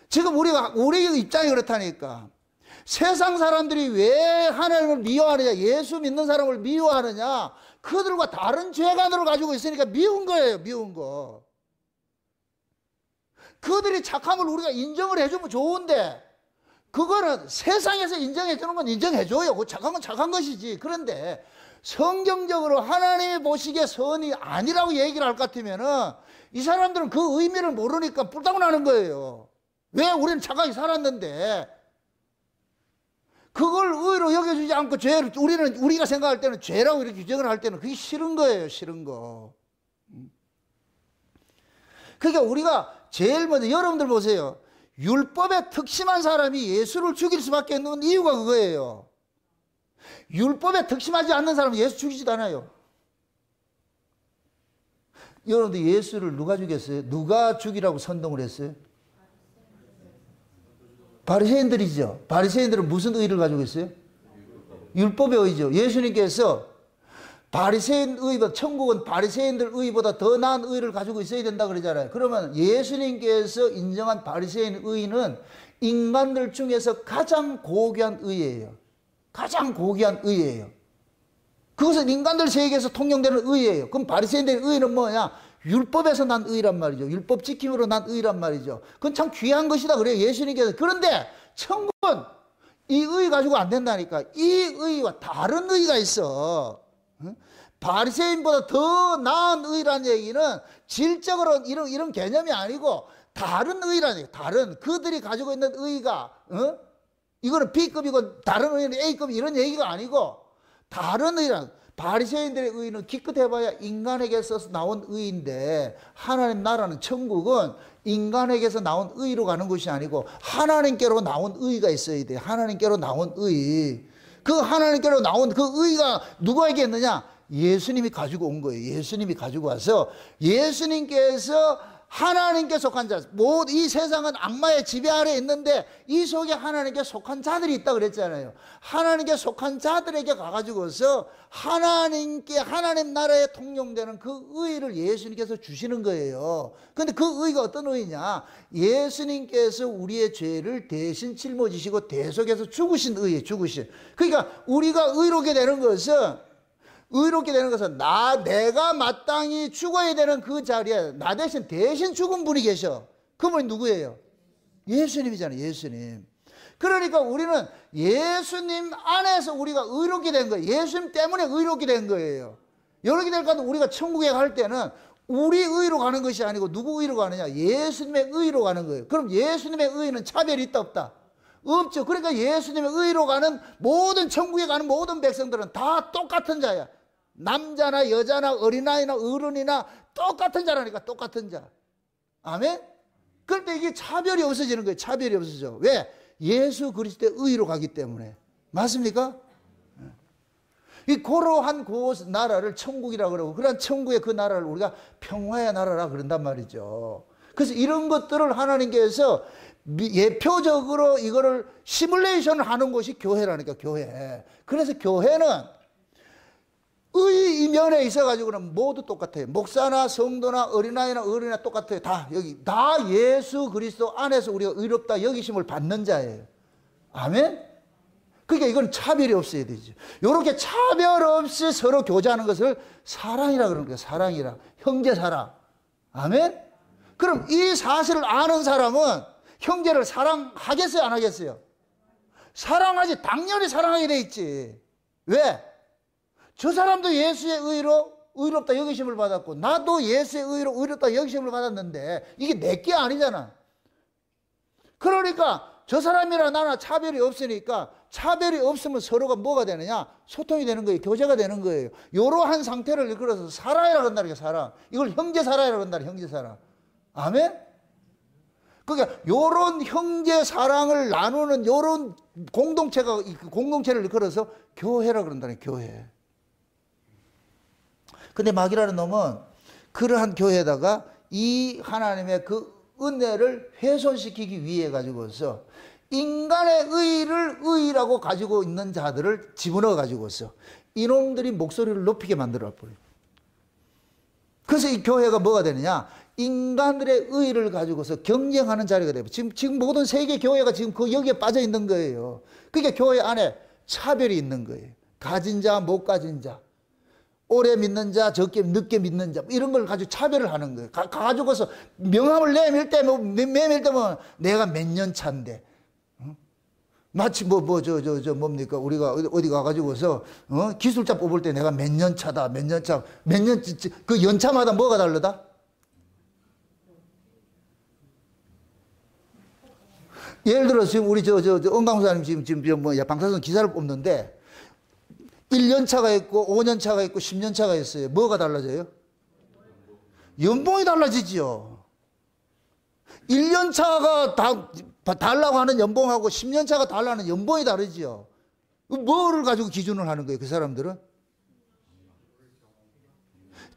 지금 우리가 우리 입장이 그렇다니까 세상 사람들이 왜 하나님을 미워하느냐 예수 믿는 사람을 미워하느냐 그들과 다른 죄관들을 가지고 있으니까 미운 거예요 미운 거 그들이 착함을 우리가 인정을 해주면 좋은데 그거는 세상에서 인정해 주는 건 인정해 줘요. 그 착한 건 착한 것이지. 그런데 성경적으로 하나님이 보시기에 선이 아니라고 얘기를 할 것같으면이 사람들은 그 의미를 모르니까 불타고 나는 거예요. 왜 우리는 착하게 살았는데 그걸 의로 여겨주지 않고 죄를 우리는 우리가 생각할 때는 죄라고 이렇게 규정을 할 때는 그게 싫은 거예요. 싫은 거. 음. 그러니까 우리가 제일 먼저 여러분들 보세요. 율법에 특심한 사람이 예수를 죽일 수밖에 없는 이유가 그거예요. 율법에 특심하지 않는 사람은 예수 죽이지도 않아요. 여러분들 예수를 누가 죽였어요? 누가 죽이라고 선동을 했어요? 바리새인들이죠. 바리새인들은 무슨 의를 가지고 있어요? 율법의 의죠. 예수님께서 바리새인 의보다 천국은 바리새인들 의보다 더 나은 의를 가지고 있어야 된다 그러잖아요. 그러면 예수님께서 인정한 바리새인 의는 인간들 중에서 가장 고귀한 의예요. 가장 고귀한 의예요. 그것은 인간들 세계에서 통용되는 의예요. 그럼 바리새인들의 의는 뭐냐? 율법에서 난 의란 말이죠. 율법 지킴으로 난 의란 말이죠. 그건 참 귀한 것이다 그래요. 예수님께서. 그런데 천국은 이의 가지고 안 된다니까. 이 의와 다른 의가 있어. 바리새인보다 더 나은 의란 얘기는 질적으로 이런 이런 개념이 아니고 다른 의란 얘기. 다른 그들이 가지고 있는 의가 어? 이거는 B급이고 다른 의는 A급 이런 얘기가 아니고 다른 의란 바리새인들의 의는 기껏해봐야 인간에게서 나온 의인데 하나님 나라는 천국은 인간에게서 나온 의로 가는 것이 아니고 하나님께로 나온 의가 있어야 돼. 하나님께로 나온 의. 그 하나님께로 나온 그 의가 누구에게 있느냐? 예수님이 가지고 온 거예요. 예수님이 가지고 와서 예수님께서 하나님께 속한 자, 뭐 이 세상은 악마의 지배 아래 있는데 이 속에 하나님께 속한 자들이 있다 그랬잖아요. 하나님께 속한 자들에게 가가지고서 하나님께 하나님 나라에 통용되는 그 의를 예수님께서 주시는 거예요. 근데 그 의가 어떤 의냐? 예수님께서 우리의 죄를 대신 짊어지시고 대속해서 죽으신 의예, 죽으신. 그러니까 우리가 의롭게 되는 것은 의롭게 되는 것은 나 내가 마땅히 죽어야 되는 그 자리에 나 대신 대신 죽은 분이 계셔. 그분이 누구예요? 예수님이잖아요. 예수님. 그러니까 우리는 예수님 안에서 우리가 의롭게 된 거예요. 예수님 때문에 의롭게 된 거예요. 이렇게 될까 우리가 천국에 갈 때는 우리 의로 가는 것이 아니고 누구 의로 가느냐? 예수님의 의로 가는 거예요. 그럼 예수님의 의는 차별이 있다 없다? 없죠. 그러니까 예수님의 의로 가는 모든 천국에 가는 모든 백성들은 다 똑같은 자야. 남자나 여자나 어린아이나 어른이나 똑같은 자라니까 똑같은 자. 아멘? 그런데 그러니까 이게 차별이 없어지는 거예요. 차별이 없어져. 왜? 예수 그리스도의 의로 가기 때문에. 맞습니까? 예. 이 고로한 곳 나라를 천국이라 고 그러고 그런 천국의 그 나라를 우리가 평화의 나라라 그런단 말이죠. 그래서 이런 것들을 하나님께서 예표적으로 이거를 시뮬레이션을 하는 곳이 교회라니까 교회. 그래서 교회는 의 이면에 있어가지고는 모두 똑같아요. 목사나 성도나 어린아이나 어른이나 똑같아요. 다 여기 다 예수 그리스도 안에서 우리가 의롭다 여기심을 받는 자예요. 아멘. 그러니까 이건 차별이 없어야 되죠. 이렇게 차별 없이 서로 교제하는 것을 사랑이라 그러는 거예요. 사랑이라 형제 사랑. 아멘. 그럼 이 사실을 아는 사람은 형제를 사랑하겠어요? 안 하겠어요? 사랑하지. 당연히 사랑하게 돼 있지. 왜? 저 사람도 예수의 의로 의롭다 여기심을 받았고 나도 예수의 의로 의롭다 여기심을 받았는데 이게 내 게 아니잖아. 그러니까 저 사람이랑 나나 차별이 없으니까 차별이 없으면 서로가 뭐가 되느냐? 소통이 되는 거예요. 교제가 되는 거예요. 이러한 상태를 이끌어서 살아야 한다는 게 사랑. 이걸 형제 살아야 한다는 형제 사랑. 아멘? 그러니까 요런 형제 사랑을 나누는 요런 공동체가 공동체를 걸어서 교회라 그런다는 교회. 근데 마귀라는 놈은 그러한 교회에다가 이 하나님의 그 은혜를 훼손시키기 위해 가지고서 인간의 의를 의라고 가지고 있는 자들을 집어넣어 가지고서 이놈들이 목소리를 높이게 만들어 버려. 그래서 이 교회가 뭐가 되느냐? 인간들의 의의를 가지고서 경쟁하는 자리가 되고 지금 지금 모든 세계 교회가 지금 그 여기에 빠져 있는 거예요. 그게 그러니까 교회 안에 차별이 있는 거예요. 가진 자, 못 가진 자, 오래 믿는 자, 적게 늦게 믿는 자 이런 걸 가지고 차별을 하는 거예요. 가, 가지고서 명함을 내밀 때, 뭐, 내밀 때면 뭐, 내가 몇 년 차인데 마치 뭐 뭐 저 저 저 뭡니까 우리가 어디 가가지고서 어? 기술자 뽑을 때 내가 몇 년 차다 몇 년차몇년그 연차마다 뭐가 다르다 예를 들어 서 지금 우리 저, 저, 저 은광사님 지금, 지금 뭐야, 방사선 기사를 뽑는데 1년 차가 있고 5년 차가 있고 10년 차가 있어요. 뭐가 달라져요? 연봉이 달라지지요. 1년 차가 다, 달라고 하는 연봉하고 10년 차가 달라는 연봉이 다르지요. 뭐를 가지고 기준을 하는 거예요, 그 사람들은?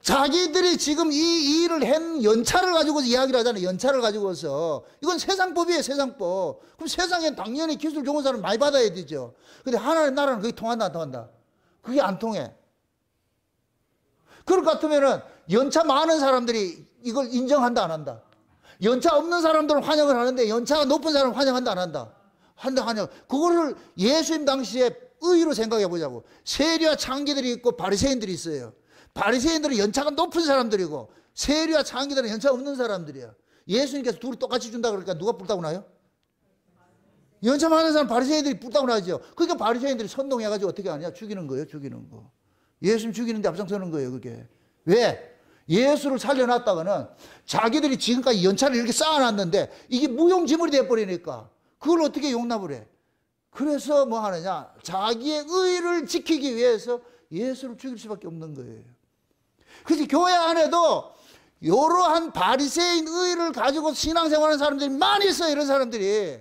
자기들이 지금 이 일을 한 연차를 가지고 이야기를 하잖아요. 연차를 가지고서. 이건 세상법이에요, 세상법. 그럼 세상엔 당연히 기술 좋은 사람 많이 받아야 되죠. 근데 하나의 나라는 그게 통한다, 안 통한다? 그게 안 통해. 그럴 것 같으면은 연차 많은 사람들이 이걸 인정한다, 안 한다? 연차 없는 사람들은 환영을 하는데 연차가 높은 사람은 환영한다, 안 한다? 한다, 환영. 그거를 예수님 당시에 의의로 생각해 보자고. 세리와 창기들이 있고 바리새인들이 있어요. 바리새인들은 연차가 높은 사람들이고 세리와 창기들은 연차 없는 사람들이야. 예수님께서 둘을 똑같이 준다 그러니까 누가 불타고 나요? 연차 많은 사람 바리새인들이 불타고 나죠. 그러니까 바리새인들이 선동해가지고 어떻게 하냐? 죽이는 거예요, 죽이는 거. 예수님 죽이는데 앞장서는 거예요, 그게. 왜? 예수를 살려놨다가는 자기들이 지금까지 연차를 이렇게 쌓아놨는데 이게 무용지물이 돼버리니까 그걸 어떻게 용납을 해? 그래서 뭐 하느냐? 자기의 의를 지키기 위해서 예수를 죽일 수밖에 없는 거예요. 그래서 교회 안에도 이러한 바리새인 의를 의 가지고 신앙생활하는 사람들이 많이 있어요. 이런 사람들이.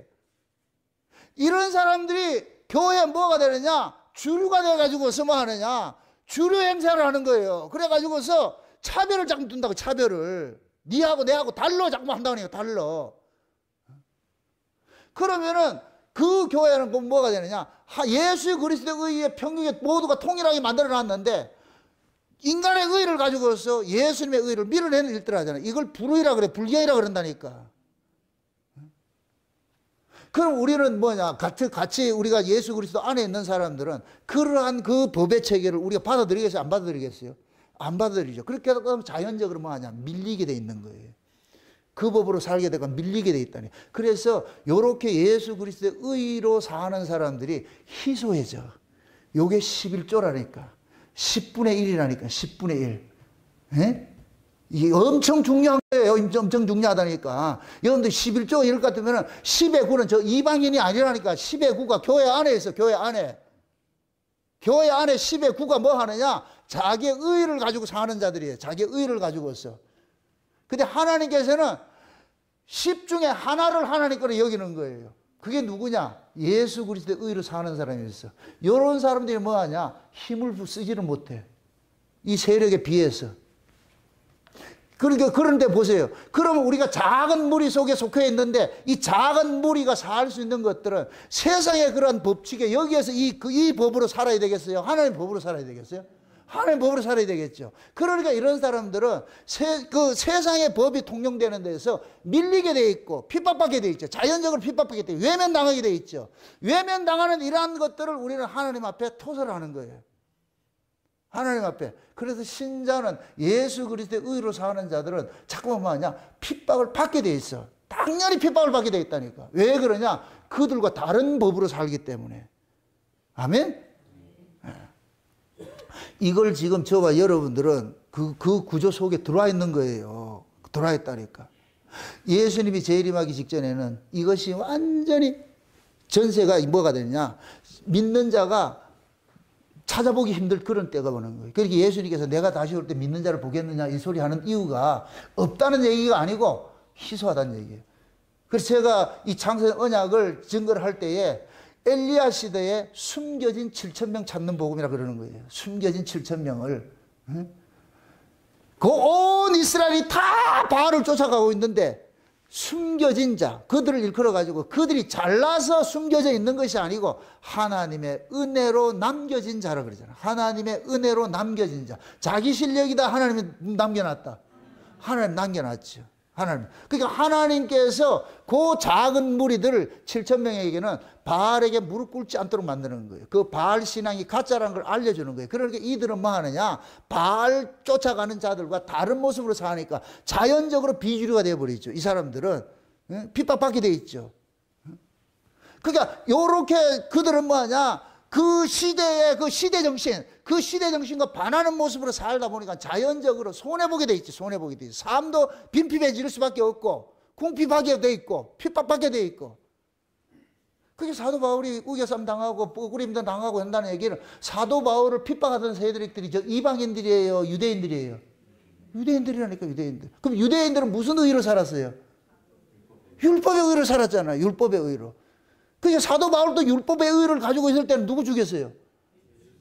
이런 사람들이 교회에 뭐가 되느냐? 주류가 돼가지고서 뭐 하느냐? 주류 행사를 하는 거예요. 그래가지고서 차별을 자꾸 둔다고, 차별을. 니하고 내하고 달러 자꾸 한다니 달러. 그러면은 그 교회는 뭐, 뭐가 되느냐? 예수 그리스도의 평균에 모두가 통일하게 만들어 놨는데 인간의 의를 가지고서 예수님의 의를 밀어내는 일들 하잖아요. 이걸 불의라 그래. 불경이라 그런다니까. 그럼 우리는 뭐냐? 같이, 같이 우리가 예수 그리스도 안에 있는 사람들은 그러한 그 법의 체계를 우리가 받아들이겠어요? 안 받아들이겠어요? 안 받아들이죠. 그렇게 하면 자연적으로 뭐 하냐? 밀리게 돼 있는 거예요. 그 법으로 살게 되고 밀리게 돼 있다니. 그래서 이렇게 예수 그리스도의 의로 사는 사람들이 희소해져. 요게 11조라니까. 10분의 1이라니까, 10분의 1. 예? 이게 엄청 중요한 거예요. 엄청 중요하다니까. 여러분들 11조 이럴 것 같으면 10의 9는 저 이방인이 아니라니까. 10의 9가 교회 안에 있어, 교회 안에. 교회 안에 10의 9가 뭐 하느냐? 자기의 의를 가지고 사는 자들이에요. 자기의 의를 가지고 있어. 근데 하나님께서는 10 중에 하나를 하나님 거로 여기는 거예요. 그게 누구냐? 예수 그리스도의 의로 사는 사람이 있어. 이런 사람들이 뭐 하냐? 힘을 쓰지를 못해. 이 세력에 비해서. 그러니까 그런데 보세요. 그러면 우리가 작은 무리 속에 속해 있는데 이 작은 무리가 살 수 있는 것들은 세상의 그러 법칙에 여기에서 이, 그, 이 법으로 살아야 되겠어요? 하나님의 법으로 살아야 되겠어요? 하나님 법으로 살아야 되겠죠. 그러니까 이런 사람들은 세, 그 세상의 법이 통용되는 데서 밀리게 돼 있고 핍박받게 돼 있죠. 자연적으로 핍박받게 돼있 외면당하게 돼 있죠. 외면당하는 이러한 것들을 우리는 하나님 앞에 토설하는 거예요. 하나님 앞에. 그래서 신자는 예수 그리스도의 의로 사는 자들은 자꾸만 뭐냐 핍박을 받게 돼 있어. 당연히 핍박을 받게 돼 있다니까. 왜 그러냐? 그들과 다른 법으로 살기 때문에. 아멘. 이걸 지금 저와 여러분들은 그, 그 구조 속에 들어와 있는 거예요. 들어와 있다니까. 예수님이 재림하기 직전에는 이것이 완전히 전세가 뭐가 되느냐. 믿는 자가 찾아보기 힘들 그런 때가 오는 거예요. 그러니 예수님께서 내가 다시 올 때 믿는 자를 보겠느냐 이 소리 하는 이유가 없다는 얘기가 아니고 희소하다는 얘기예요. 그래서 제가 이 창세 언약을 증거를 할 때에 엘리야 시대에 숨겨진 7천 명 찾는 복음이라 그러는 거예요. 숨겨진 7천 명을 응? 그온 이스라엘이 다 바알을 쫓아가고 있는데 숨겨진 자 그들을 일컬어 가지고 그들이 잘나서 숨겨져 있는 것이 아니고 하나님의 은혜로 남겨진 자라 그러잖아. 하나님의 은혜로 남겨진 자. 자기 실력이다 하나님이 남겨놨다. 하나님 남겨놨죠. 하나님. 그러니까 하나님께서 그 작은 무리들을 7천 명에게는 바알에게 무릎 꿇지 않도록 만드는 거예요. 그 바알 신앙이 가짜라는 걸 알려주는 거예요. 그러니까 이들은 뭐 하느냐? 바알 쫓아가는 자들과 다른 모습으로 사니까 자연적으로 비주류가 되어버리죠. 이 사람들은 핍박받게 돼 있죠. 그러니까 요렇게 그들은 뭐하냐? 그 시대의 그 시대 정신, 그 시대 정신과 반하는 모습으로 살다 보니까 자연적으로 손해보게 돼 있지, 손해보게 돼 있지. 삶도 빈핍해질 수밖에 없고, 궁핍하게 돼 있고, 핍박받게 돼 있고. 그게 사도 바울이 우겨쌈 당하고 뿌그림도 당하고 한다는 얘기를 사도 바울을 핍박하던 세대들이 저 이방인들이에요, 유대인들이에요. 유대인들이라니까 유대인들. 그럼 유대인들은 무슨 의로 의 살았어요? 율법의 의로 살았잖아요. 율법의 의로. 그게 사도 바울도 율법의 의를 가지고 있을 때는 누구 죽였어요?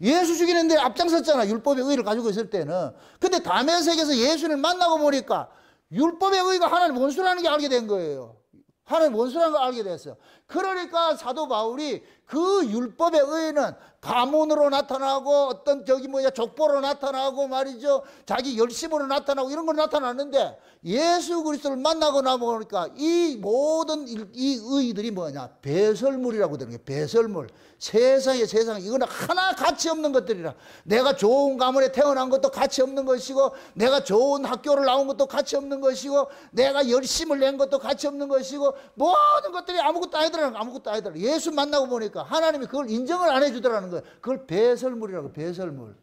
예수 죽이는데 앞장섰잖아. 율법의 의를 가지고 있을 때는. 근데 담의 세계에서 예수를 만나고 보니까 율법의 의가 하나님 원수라는 게 알게 된 거예요. 하나님 원수라는 걸 알게 됐어요. 그러니까 사도 바울이 그 율법의 의는 가문으로 나타나고 어떤 저기 뭐야 족보로 나타나고 말이죠. 자기 열심으로 나타나고 이런 걸나타났는데 예수 그리스도를 만나고 나보니까 이 모든 이 의들이 뭐냐 배설물이라고 되는 게 배설물. 세상에 세상 이거는 하나 가치 없는 것들이라. 내가 좋은 가문에 태어난 것도 가치 없는 것이고 내가 좋은 학교를 나온 것도 가치 없는 것이고 내가 열심을 낸 것도 가치 없는 것이고 모든 것들이 아무것도 아니다. 아니더라는 아무것도 아니더라. 예수 만나고 보니까 하나님이 그걸 인정을 안 해주더라는 거예요. 그걸 배설물이라고 배설물.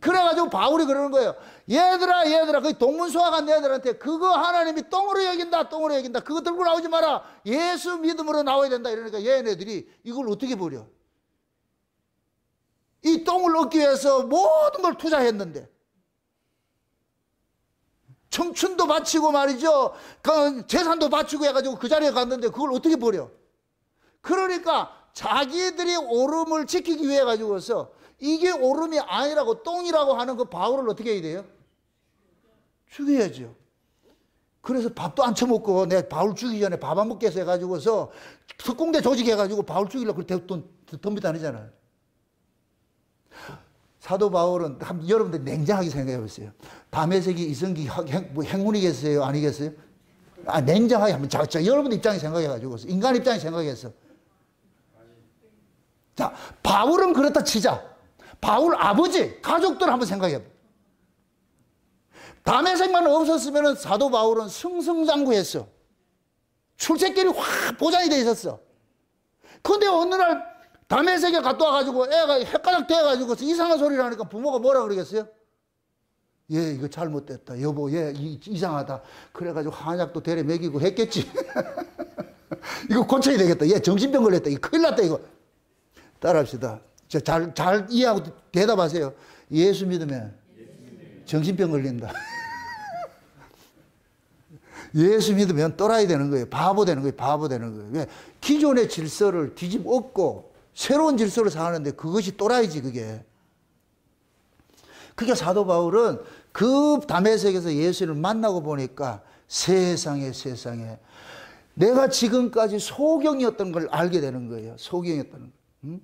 그래가지고 바울이 그러는 거예요. 얘들아, 얘들아, 그 동문수학한 애들한테 그거 하나님이 똥으로 여긴다, 똥으로 여긴다. 그거 들고 나오지 마라. 예수 믿음으로 나와야 된다. 이러니까 얘네들이 이걸 어떻게 버려? 이 똥을 얻기 위해서 모든 걸 투자했는데. 청춘도 바치고 말이죠. 그 재산도 바치고 해가지고 그 자리에 갔는데 그걸 어떻게 버려? 그러니까 자기들이 오름을 지키기 위해 가지고서 이게 오름이 아니라고 똥이라고 하는 그 바울을 어떻게 해야 돼요? 죽여야죠. 그래서 밥도 안 처먹고 내 바울 죽기 전에 밥 안 먹게 해 해가지고서 특공대 조직해가지고 바울 죽이려고 그걸 덤비 다니잖아요. 사도 바울은 한번 여러분들 냉정하게 생각해 보세요. 담에색이 이성기 뭐 행운이겠어요? 아니겠어요? 아, 냉정하게 한번 자, 자, 여러분 입장에 생각해 가지고 인간 입장에 생각해서 자, 바울은 그렇다 치자. 바울 아버지, 가족들 한번 생각해 봐. 담에색만 없었으면 사도 바울은 승승장구했어. 출세길이 확 보장이 돼 있었어. 근데 어느 날 담에 세계 갔다 와가지고 애가 헷가닥 돼가지고 이상한 소리를 하니까 부모가 뭐라 그러겠어요? 예, 이거 잘못됐다. 여보, 예, 이, 상하다 그래가지고 한약도 대려 먹이고 했겠지. [laughs] 이거 고쳐야 되겠다. 예, 정신병 걸렸다. 이거 큰일 났다, 이거. 따라합시다. 잘, 잘 이해하고 대답하세요. 예수 믿으면 정신병 걸린다. [laughs] 예수 믿으면 떠나야 되는 거예요. 바보 되는 거예요. 바보 되는 거예요. 왜? 기존의 질서를 뒤집어 엎고 새로운 질서를 사하는데 그것이 또라이지 그게. 그게 사도 바울은 그 담에색에서 예수를 만나고 보니까 세상에 세상에 내가 지금까지 소경이었던 걸 알게 되는 거예요. 소경이었다는 거. 음?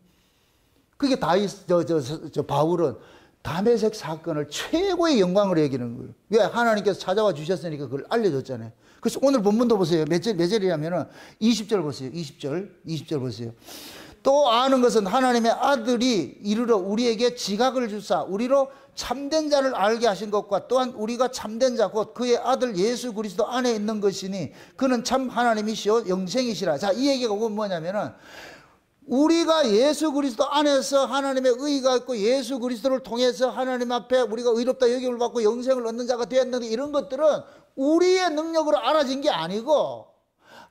그게 다이 저, 저, 저, 저 바울은 담에색 사건을 최고의 영광으로 여기는 거예요. 왜 하나님께서 찾아와 주셨으니까 그걸 알려줬잖아요. 그래서 오늘 본문도 보세요. 몇, 절, 몇 절이냐면은 20절 보세요. 20절, 20절 보세요. 또 아는 것은 하나님의 아들이 이르러 우리에게 지각을 주사 우리로 참된 자를 알게 하신 것과 또한 우리가 참된 자 곧 그의 아들 예수 그리스도 안에 있는 것이니 그는 참하나님이시오 영생이시라. 자, 이 얘기가 오건 뭐냐면은 우리가 예수 그리스도 안에서 하나님의 의가 있고 예수 그리스도를 통해서 하나님 앞에 우리가 의롭다 여김을 받고 영생을 얻는 자가 되었는데 이런 것들은 우리의 능력으로 알아진 게 아니고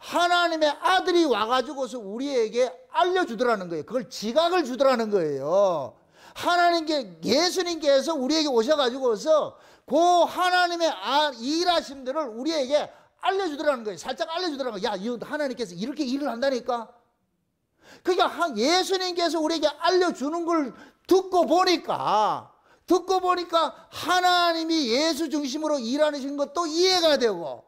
하나님의 아들이 와가지고서 우리에게 알려주더라는 거예요. 그걸 지각을 주더라는 거예요. 하나님께 예수님께서 우리에게 오셔가지고서 그 하나님의 아, 일하심들을 우리에게 알려주더라는 거예요. 살짝 알려주더라는 거예요. 야, 하나님께서 이렇게 일을 한다니까. 그러니까 예수님께서 우리에게 알려주는 걸 듣고 보니까 듣고 보니까 하나님이 예수 중심으로 일하신 것도 이해가 되고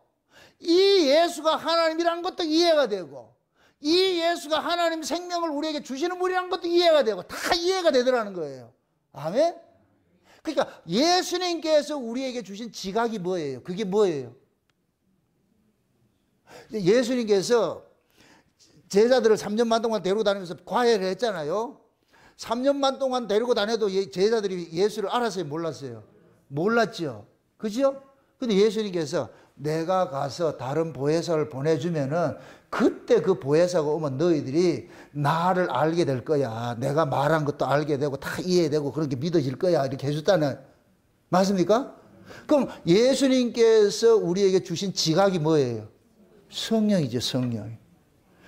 이 예수가 하나님이라는 것도 이해가 되고 이 예수가 하나님 생명을 우리에게 주시는 분이란 것도 이해가 되고 다 이해가 되더라는 거예요. 아멘? 그러니까 예수님께서 우리에게 주신 지각이 뭐예요? 그게 뭐예요? 예수님께서 제자들을 3년 반 동안 데리고 다니면서 과외를 했잖아요. 3년 반 동안 데리고 다녀도 예, 제자들이 예수를 알았어요? 몰랐어요? 몰랐죠. 그죠? 근데 예수님께서 내가 가서 다른 보혜사를 보내주면은 그때 그 보혜사가 오면 너희들이 나를 알게 될 거야. 내가 말한 것도 알게 되고 다 이해되고 그렇게 믿어질 거야. 이렇게 해줬다는 맞습니까? 그럼 예수님께서 우리에게 주신 지각이 뭐예요? 성령이죠, 성령.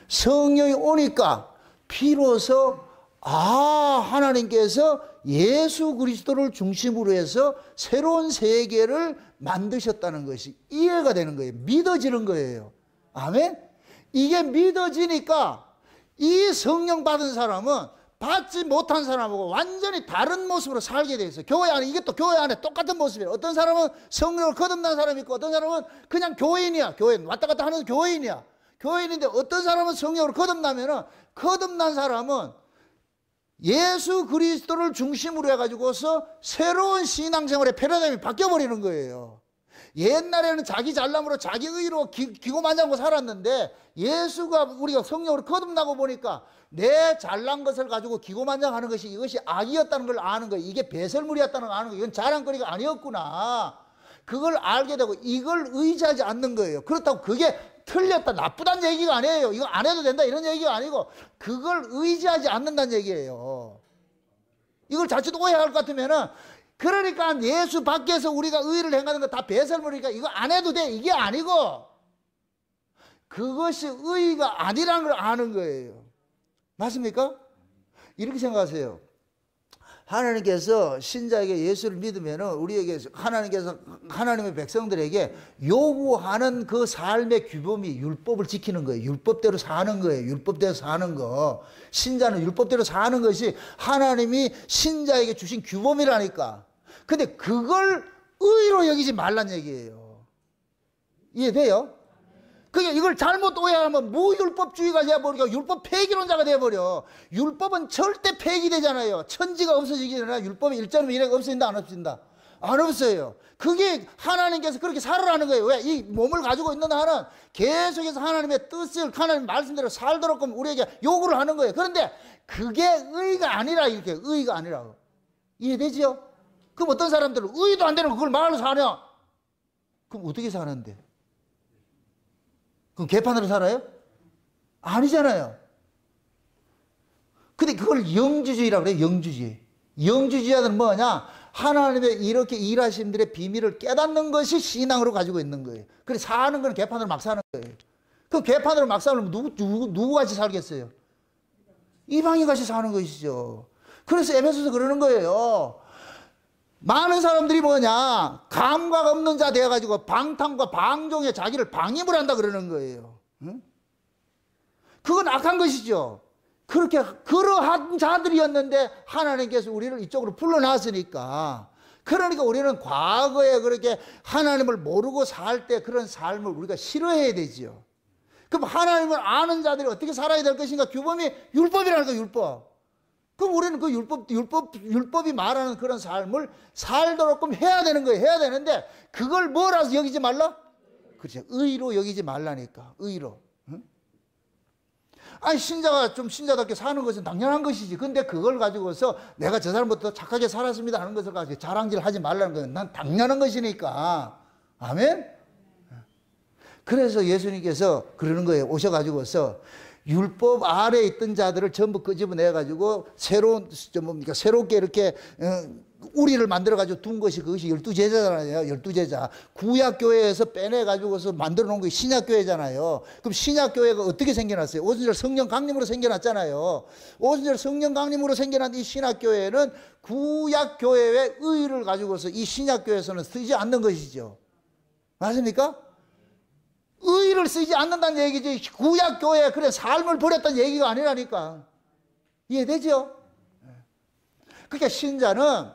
성령이 오니까 비로소 아, 하나님께서 예수 그리스도를 중심으로 해서 새로운 세계를 만드셨다는 것이 이해가 되는 거예요. 믿어지는 거예요. 아멘? 이게 믿어지니까 이 성령 받은 사람은 받지 못한 사람하고 완전히 다른 모습으로 살게 돼 있어요. 교회 안에, 이게 또 교회 안에 똑같은 모습이에요. 어떤 사람은 성령을 거듭난 사람이 있고 어떤 사람은 그냥 교인이야. 교인. 왔다 갔다 하는 교인이야. 교인인데 어떤 사람은 성령으로 거듭나면은 거듭난 사람은 예수 그리스도를 중심으로 해가지고서 새로운 신앙생활의 패러다임이 바뀌어버리는 거예요. 옛날에는 자기 잘남으로 자기 의로 기, 고만장하고 살았는데 예수가 우리가 성령으로 거듭나고 보니까 내 잘난 것을 가지고 기고만장하는 것이 이것이 악이었다는 걸 아는 거예요. 이게 배설물이었다는 걸 아는 거예요. 이건 자랑거리가 아니었구나. 그걸 알게 되고 이걸 의지하지 않는 거예요. 그렇다고 그게 틀렸다 나쁘다는 얘기가 아니에요. 이거 안 해도 된다 이런 얘기가 아니고 그걸 의지하지 않는다는 얘기예요. 이걸 자칫 오해할 것 같으면은 그러니까 예수 밖에서 우리가 의를 행하는 거 다 배설물이니까 이거 안 해도 돼 이게 아니고 그것이 의가 아니라는 걸 아는 거예요. 맞습니까? 이렇게 생각하세요. 하나님께서 신자에게 예수를 믿으면 우리에게 하나님께서 하나님의 백성들에게 요구하는 그 삶의 규범이 율법을 지키는 거예요. 율법대로 사는 거예요. 율법대로 사는 거. 신자는 율법대로 사는 것이 하나님이 신자에게 주신 규범이라니까. 근데 그걸 의로 여기지 말란 얘기예요. 이해돼요? 그러 그러니까 이걸 잘못 오해하면 무율법주의가 뭐 돼버리고 뭐 그러니까 율법 폐기론자가 돼버려. 율법은 절대 폐기되잖아요. 천지가 없어지기 전에 율법의 일자로 이래 없어진다, 안 없어진다? 안 없어요. 그게 하나님께서 그렇게 살아라는 거예요. 왜? 이 몸을 가지고 있는 나는 계속해서 하나님의 뜻을 하나님 말씀대로 살도록 우리에게 요구를 하는 거예요. 그런데 그게 의가 아니라 이렇게 의가 아니라고. 이해되지 그럼 어떤 사람들은 의도 안 되는 그걸 말로 사냐? 그럼 어떻게 사는데? 그럼 개판으로 살아요? 아니잖아요. 근데 그걸 영주주의라고 그래요. 영주주의. 영주주의자 뭐냐? 하나님의 이렇게 일하심들의 비밀을 깨닫는 것이 신앙으로 가지고 있는 거예요. 그래 사는 건 개판으로 막 사는 거예요. 그 개판으로 막 살면 누구, 누구, 누구 같이 살겠어요? 이방인 같이 사는 것이죠. 그래서 에베소서 그러는 거예요. 많은 사람들이 뭐냐 감각 없는 자 되어가지고 방탕과 방종에 자기를 방임을 한다 그러는 거예요 응? 그건 악한 것이죠 그렇게 그러한 자들이었는데 하나님께서 우리를 이쪽으로 불러놨으니까 그러니까 우리는 과거에 그렇게 하나님을 모르고 살 때 그런 삶을 우리가 싫어해야 되지 그럼 하나님을 아는 자들이 어떻게 살아야 될 것인가 규범이 율법이라는 거 율법 그럼 우리는 그 율법, 율법, 율법이 말하는 그런 삶을 살도록 해야 되는 거예요. 해야 되는데 그걸 뭐라서 여기지 말라? 그렇죠. 의로 여기지 말라니까. 의로. 응? 아니, 신자가 좀 신자답게 사는 것은 당연한 것이지. 근데 그걸 가지고서 내가 저 사람부터 착하게 살았습니다 하는 것을 가지고 자랑질 하지 말라는 것은 난 당연한 것이니까. 아멘? 그래서 예수님께서 그러는 거예요. 오셔가지고서 율법 아래 있던 자들을 전부 끄집어내 가지고 새로운 뭡니까 새롭게 이렇게 어, 우리를 만들어 가지고 둔 것이 그것이 열두 제자잖아요. 열두 제자. 구약 교회에서 빼내 가지고서 만들어 놓은 것이 신약 교회잖아요. 그럼 신약 교회가 어떻게 생겨났어요? 오순절 성령 강림으로 생겨났잖아요. 오순절 성령 강림으로 생겨난 이 신약 교회는 구약 교회의 의를 가지고서 이 신약 교회에서는 쓰지 않는 것이죠. 맞습니까? 의를 쓰지 않는다는 얘기지 구약 교회 그래 삶을 버렸다는 얘기가 아니라니까 이해되죠? 예. 그러니까 신자는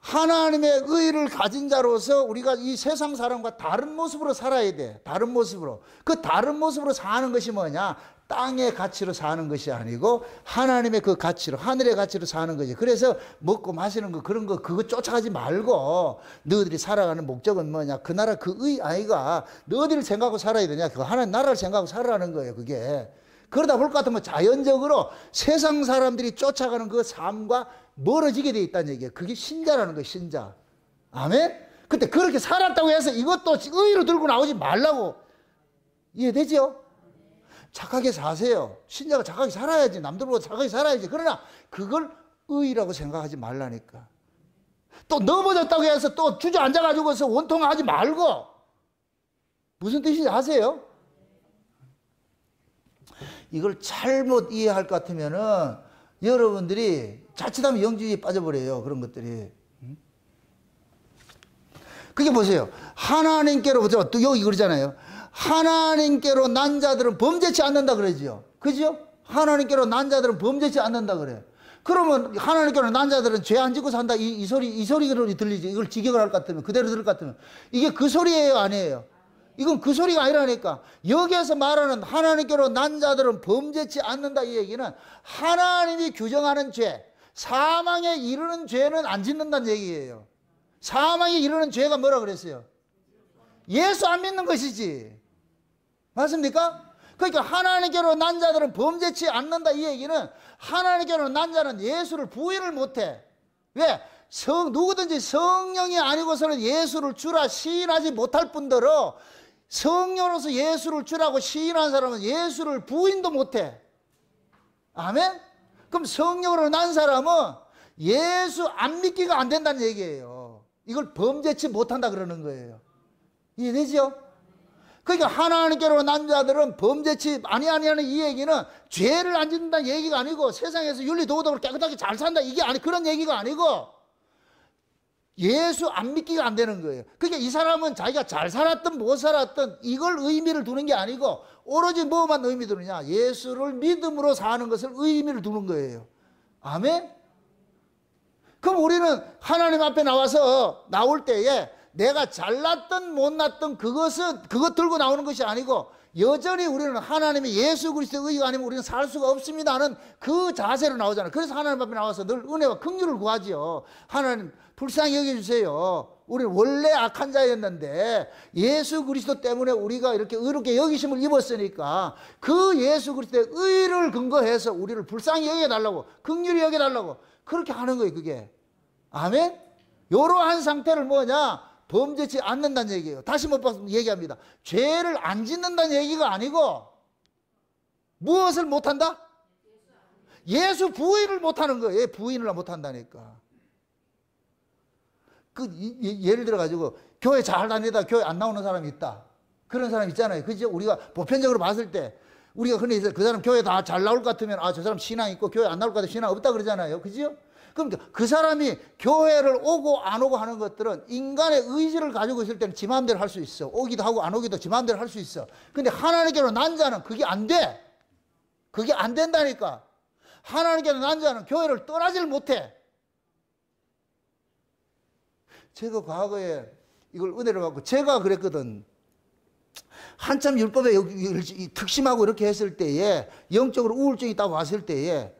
하나님의 의를 가진 자로서 우리가 이 세상 사람과 다른 모습으로 살아야 돼. 다른 모습으로. 그 다른 모습으로 사는 것이 뭐냐? 땅의 가치로 사는 것이 아니고 하나님의 그 가치로 하늘의 가치로 사는 거지. 그래서 먹고 마시는 거 그런 거 그거 쫓아가지 말고 너희들이 살아가는 목적은 뭐냐? 그 나라 그 의 아이가 너희들을 생각하고 살아야 되냐? 그거 하나님 나라를 생각하고 살아가는 거예요. 그게. 그러다 볼 것 같으면 자연적으로 세상 사람들이 쫓아가는 그 삶과 멀어지게 돼 있다는 얘기예요. 그게 신자라는 거예요. 신자. 아멘? 그때 그렇게 살았다고 해서 이것도 의의로 들고 나오지 말라고 이해되죠? 착하게 사세요. 신자가 착하게 살아야지. 남들보다 착하게 살아야지. 그러나 그걸 의라고 생각하지 말라니까. 또 넘어졌다고 해서 또 주저앉아가지고서 원통하지 말고. 무슨 뜻인지 아세요? 이걸 잘못 이해할 것 같으면은 여러분들이 자칫하면 영주에 빠져버려요. 그런 것들이. 그게 보세요. 하나님께로부터 또 여기 그러잖아요. 하나님께로 난 자들은 범죄치 않는다 그러지요. 그죠? 하나님께로 난 자들은 범죄치 않는다 그래. 그러면 하나님께로 난 자들은 죄 안 짓고 산다 이, 이 소리 이 소리로 들리지. 이걸 직역을 할것 같으면 그대로 들을 것 같으면 이게 그 소리예요, 아니에요? 이건 그 소리가 아니라니까. 여기에서 말하는 하나님께로 난 자들은 범죄치 않는다 이 얘기는 하나님이 규정하는 죄, 사망에 이르는 죄는 안 짓는다는 얘기예요. 사망에 이르는 죄가 뭐라 그랬어요? 예수 안 믿는 것이지. 맞습니까? 그러니까 하나님께로 난 자들은 범죄치 않는다 이 얘기는 하나님께로 난 자는 예수를 부인을 못해. 왜? 성, 누구든지 성령이 아니고서는 예수를 주라 시인하지 못할 뿐더러 성령으로서 예수를 주라고 시인한 사람은 예수를 부인도 못해. 아멘? 그럼 성령으로 난 사람은 예수 안 믿기가 안 된다는 얘기예요. 이걸 범죄치 못한다 그러는 거예요. 이해되죠? 그러니까 하나님께로 난 자들은 범죄치 아니 아니하는 이 얘기는 죄를 안 짓는다는 얘기가 아니고 세상에서 윤리 도덕으로 깨끗하게 잘 산다 이게 아니 그런 얘기가 아니고 예수 안 믿기가 안 되는 거예요. 그러니까 이 사람은 자기가 잘 살았든 못 살았든 이걸 의미를 두는 게 아니고 오로지 뭐만 의미 두느냐 예수를 믿음으로 사는 것을 의미를 두는 거예요. 아멘. 그럼 우리는 하나님 앞에 나와서 나올 때에 내가 잘났든 못났든 그것은 그것 들고 나오는 것이 아니고 여전히 우리는 하나님의 예수 그리스도의 의가 아니면 우리는 살 수가 없습니다는 그 자세로 나오잖아요. 그래서 하나님 앞에 나와서 늘 은혜와 긍휼을 구하지요. 하나님 불쌍히 여겨 주세요. 우리 원래 악한 자였는데 예수 그리스도 때문에 우리가 이렇게 의롭게 여기심을 입었으니까 그 예수 그리스도의 의를 근거해서 우리를 불쌍히 여겨 달라고 긍휼히 여겨 달라고 그렇게 하는 거예요, 그게. 아멘. 이러한 상태를 뭐냐? 범죄치 않는다는 얘기예요. 다시 못 박수 얘기합니다. 죄를 안 짓는다는 얘기가 아니고 무엇을 못한다? 예수 부인을 못하는 거예요. 예, 부인을 못한다니까. 그 예, 예를 들어 가지고 교회 잘 다니다 교회 안 나오는 사람이 있다. 그런 사람 있잖아요. 그죠? 우리가 보편적으로 봤을 때 우리가 흔히 그 사람 교회 다 잘 나올 것 같으면 아저 사람 신앙 있고 교회 안 나올 것같으면 신앙 없다 그러잖아요. 그죠? 그러니까 그 사람이 교회를 오고 안 오고 하는 것들은 인간의 의지를 가지고 있을 때는 지 마음대로 할 수 있어. 오기도 하고 안 오기도 지 마음대로 할 수 있어. 근데 하나님께로 난 자는 그게 안 돼. 그게 안 된다니까. 하나님께로 난 자는 교회를 떠나질 못해. 제가 과거에 이걸 은혜를 받고 제가 그랬거든. 한참 율법에 특심하고 이렇게 했을 때에 영적으로 우울증이 있다고 왔을 때에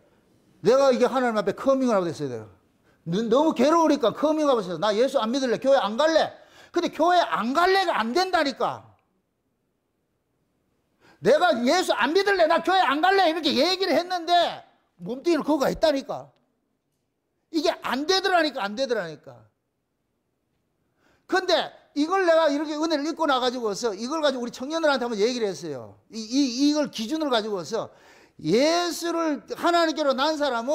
내가 이게 하나님 앞에 커밍을 하고 됐어야 돼요. 너무 괴로우니까 커밍아웃 했어. 나 예수 안 믿을래. 교회 안 갈래. 근데 교회 안 갈래가 안 된다니까. 내가 예수 안 믿을래. 나 교회 안 갈래. 이렇게 얘기를 했는데 몸뚱이는 그거가 있다니까. 이게 안 되더라니까. 안 되더라니까. 근데 이걸 내가 이렇게 은혜를 입고 나가지고서 이걸 가지고 우리 청년들한테 한번 얘기를 했어요. 이, 이, 이걸 기준을 가지고서 예수를 하나님께로 난 사람은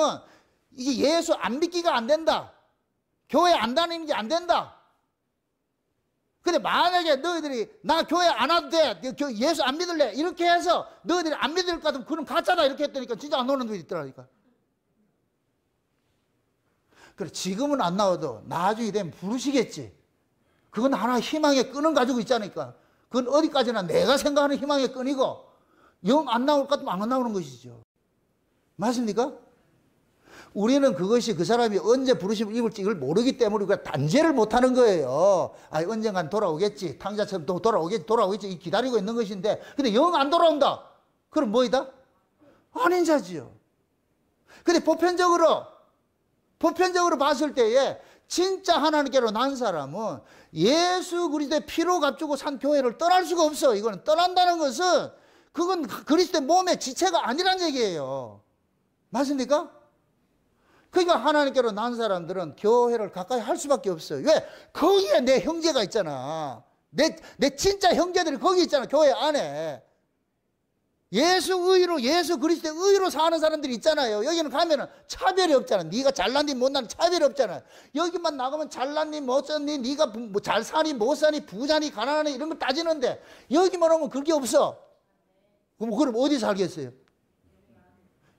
이게 예수 안 믿기가 안 된다. 교회 안 다니는 게 안 된다. 근데 만약에 너희들이 나 교회 안 와도 돼. 네, 예수 안 믿을래. 이렇게 해서 너희들이 안 믿을 것 같으면 그럼 가짜다. 이렇게 했더니 진짜 안 오는 놈이 있더라니까. 그래, 지금은 안 나와도 나중에 되면 부르시겠지. 그건 하나 희망의 끈을 가지고 있잖니까. 그건 어디까지나 내가 생각하는 희망의 끈이고 영안 나올 것 같으면 안 나오는 것이죠. 맞습니까? 우리는 그것이 그 사람이 언제 부르심을 입을지 이걸 모르기 때문에 우리가 단죄를 못하는 거예요. 아, 언젠간 돌아오겠지. 탕자처럼 또 돌아오겠지, 돌아오겠지. 기다리고 있는 것인데. 근데 영 안 돌아온다. 그럼 뭐이다? 아닌 자지요. 근데 보편적으로, 보편적으로 봤을 때에 진짜 하나님께로 난 사람은 예수 그리스도의 피로 값주고 산 교회를 떠날 수가 없어. 이거는 떠난다는 것은 그건 그 그리스도의 몸의 지체가 아니란 얘기예요. 맞습니까? 그러니까 하나님께로 난 사람들은 교회를 가까이 할 수밖에 없어요. 왜? 거기에 내 형제가 있잖아. 내, 내 진짜 형제들이 거기 있잖아. 교회 안에. 예수 의로 예수 그리스도의 의로 사는 사람들이 있잖아요. 여기는 가면은 차별이 없잖아. 네가 잘났니 못난 차별이 없잖아. 여기만 나가면 잘났니 못났니 네가 뭐 잘 사니 못 사니 부자니 가난하니 이런 걸 따지는데 여기만 오면 그게 없어. 그럼 그럼 어디 살겠어요?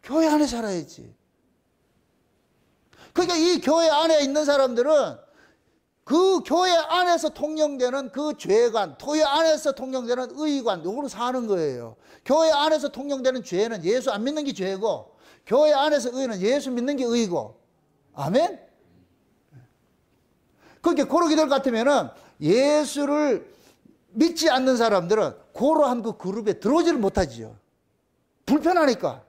교회 안에 살아야지. 그러니까 이 교회 안에 있는 사람들은 그 교회 안에서 통용되는 그 죄관, 교회 안에서 통용되는 의관, 요걸로 사는 거예요. 교회 안에서 통용되는 죄는 예수 안 믿는 게 죄고, 교회 안에서 의는 예수 믿는 게 의고. 아멘? 그렇게 그러니까 고르기들 같으면은 예수를 믿지 않는 사람들은 고러한 그 그룹에 들어오지를 못하지요. 불편하니까.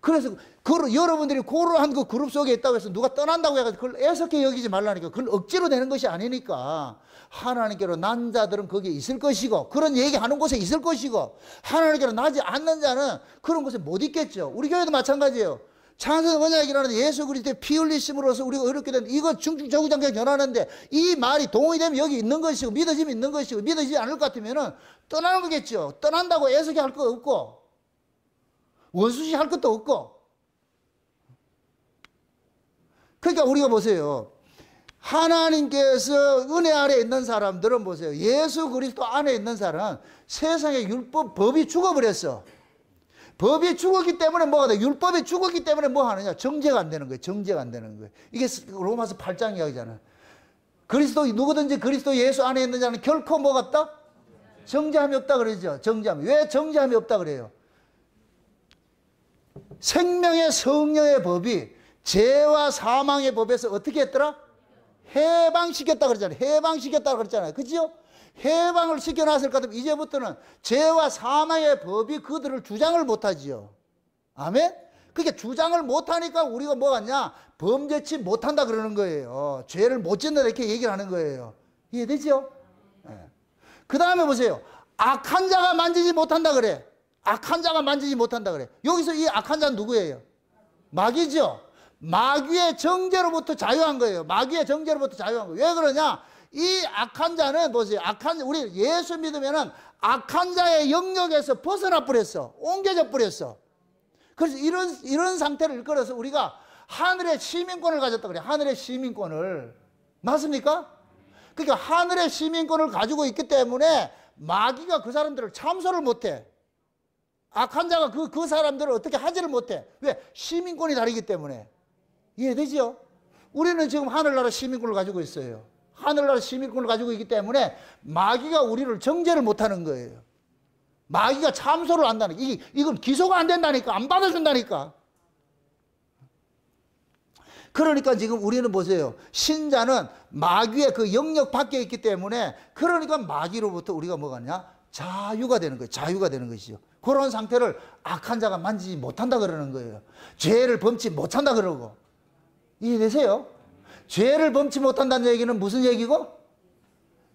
그래서 그 여러분들이 고러한 그 그룹 속에 있다고 해서 누가 떠난다고 해가 그걸 애석해 여기지 말라니까. 그걸 억지로 되는 것이 아니니까. 하나님께로 난 자들은 거기에 있을 것이고, 그런 얘기하는 곳에 있을 것이고, 하나님께로 나지 않는 자는 그런 곳에 못 있겠죠. 우리 교회도 마찬가지예요. 창세 언약이라는 예수 그리스도의 피 흘리심으로서 우리가 어렵게 된 이거 중증정의장에 결하는데 이 말이 동의되면 여기 있는 것이고 믿어지면 있는 것이고 믿어지지 않을 것 같으면은 떠나는 거겠죠. 떠난다고 애석이 할거 없고 원수시 할 것도 없고 그러니까 우리가 보세요. 하나님께서 은혜 아래 있는 사람들은 보세요. 예수 그리스도 안에 있는 사람은 세상의 율법 법이 죽어버렸어. 법이 죽었기 때문에 뭐가 돼? 율법이 죽었기 때문에 뭐 하느냐? 정제가안 되는 거예요. 정제가안 되는 거예요. 이게 로마서 8장 이야기잖아요. 그리스도 누구든지 그리스도 예수 안에 있는 자는 결코 뭐 같다? 정죄함이 없다 그러죠. 정죄함. 왜 정죄함이 없다 그래요? 생명의 성령의 법이 죄와 사망의 법에서 어떻게 했더라? 해방시켰다 그러잖아요. 해방시켰다 그랬잖아요. 그죠? 해방을 시켜놨을 까도 이제부터는 죄와 사망의 법이 그들을 주장을 못하지요. 아멘? 그게 주장을 못하니까 우리가 뭐같냐? 범죄치 못한다 그러는 거예요. 죄를 못 짓는다 이렇게 얘기를 하는 거예요. 이해되죠? 네. 예. 그 다음에 보세요. 악한 자가 만지지 못한다 그래. 악한 자가 만지지 못한다 그래. 여기서 이 악한 자는 누구예요? 마귀죠. 마귀의 정죄로부터 자유한 거예요. 마귀의 정죄로부터 자유한 거예요. 왜 그러냐? 이 악한 자는 뭐지? 악한 우리 예수 믿으면은 악한 자의 영역에서 벗어나 버렸어. 옮겨져 버렸어. 그래서 이런 이런 상태를 끌어서 우리가 하늘의 시민권을 가졌다 그래. 하늘의 시민권을 맞습니까? 그러니까 하늘의 시민권을 가지고 있기 때문에 마귀가 그 사람들을 참소를 못해. 악한 자가 그, 그 사람들을 어떻게 하지를 못해. 왜? 시민권이 다르기 때문에. 이해되죠? 우리는 지금 하늘나라 시민권을 가지고 있어요. 하늘나라 시민권을 가지고 있기 때문에 마귀가 우리를 정죄를 못하는 거예요. 마귀가 참소를 한다는 이 이건 기소가 안 된다니까 안 받아준다니까. 그러니까 지금 우리는 보세요. 신자는 마귀의 그 영역 밖에 있기 때문에 그러니까 마귀로부터 우리가 뭐가 냐 자유가 되는 거예요. 자유가 되는 것이죠. 그런 상태를 악한 자가 만지지 못한다 그러는 거예요. 죄를 범치 못한다 그러고. 이해되세요? 죄를 범치 못한다는 얘기는 무슨 얘기고?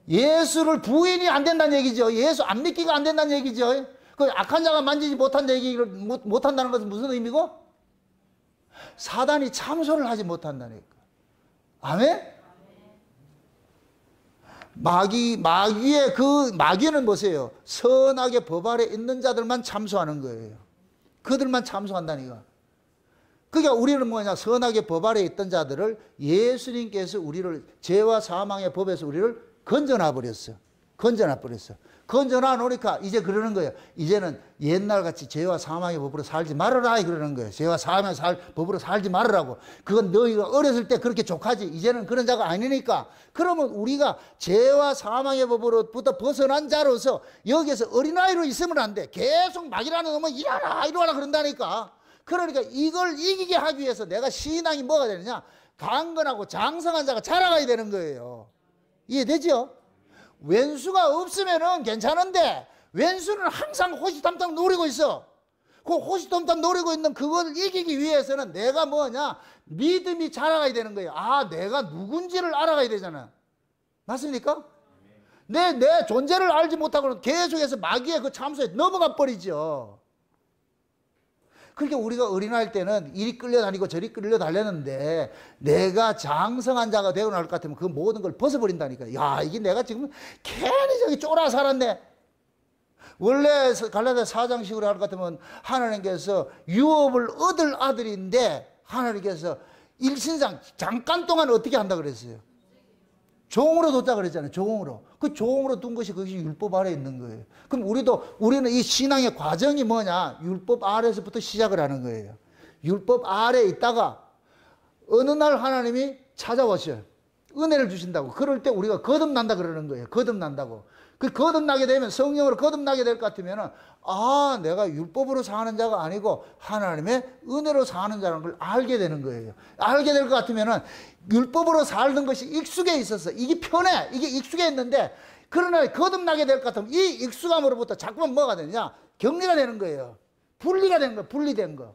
예수를 부인이 안 된다는 얘기죠. 예수 안 믿기가 안 된다는 얘기죠. 그 악한 자가 만지지 못한 얘기를 못, 못한다는 것은 무슨 의미고? 사단이 참소를 하지 못한다니까. 아멘? 마귀, 마귀의 그, 마귀는 보세요. 선악의 법 아래 있는 자들만 참소하는 거예요. 그들만 참소한다니까. 그러니까 우리는 뭐냐 선악의 법 아래 있던 자들을 예수님께서 우리를 죄와 사망의 법에서 우리를 건져놔 버렸어. 건져놔 버렸어. 건져놔 놓으니까 이제 그러는 거예요. 이제는 옛날같이 죄와 사망의 법으로 살지 말아라 그러는 거예요. 죄와 사망의 살, 법으로 살지 말으라고. 그건 너희가 어렸을 때 그렇게 족하지. 이제는 그런 자가 아니니까. 그러면 우리가 죄와 사망의 법으로부터 벗어난 자로서 여기에서 어린아이로 있으면 안 돼. 계속 막이라는 놈은 일어나 일어나 그런다니까. 그러니까 이걸 이기게 하기 위해서 내가 신앙이 뭐가 되느냐? 강건하고 장성한 자가 자라가야 되는 거예요. 이해되죠? 왼수가 없으면 괜찮은데 왼수는 항상 호시탐탐 노리고 있어. 그 호시탐탐 노리고 있는 그걸 이기기 위해서는 내가 뭐냐? 믿음이 자라가야 되는 거예요. 아, 내가 누군지를 알아가야 되잖아. 맞습니까? 내, 내 존재를 알지 못하고는 계속해서 마귀의 그 참소에 넘어가 버리죠. 그러니까 우리가 어린아이 때는 이리 끌려다니고 저리 끌려달래는데 내가 장성한 자가 되고 나올 것 같으면 그 모든 걸 벗어버린다니까. 야, 이게 내가 지금 괜히 저기 쫄아 살았네. 원래 갈라데 사장식으로 할 것 같으면 하나님께서 유업을 얻을 아들인데 하나님께서 일신상 잠깐 동안 어떻게 한다 그랬어요? 종으로 뒀다 그랬잖아요. 종으로. 그 조항으로 둔 것이 그것이 율법 아래 있는 거예요. 그럼 우리도 우리는 이 신앙의 과정이 뭐냐? 율법 아래서부터 시작을 하는 거예요. 율법 아래 있다가 어느 날 하나님이 찾아오셔요. 은혜를 주신다고. 그럴 때 우리가 거듭난다 그러는 거예요. 거듭난다고. 그 거듭나게 되면 성령으로 거듭나게 될 것 같으면 아 내가 율법으로 사는 자가 아니고 하나님의 은혜로 사는 자라는 걸 알게 되는 거예요. 알게 될 것 같으면 율법으로 살던 것이 익숙해 있어서 이게 편해. 이게 익숙해 있는데 그러나 거듭나게 될 것 같으면 이 익숙함으로부터 자꾸만 뭐가 되느냐? 격리가 되는 거예요. 분리가 된 거, 분리된 거.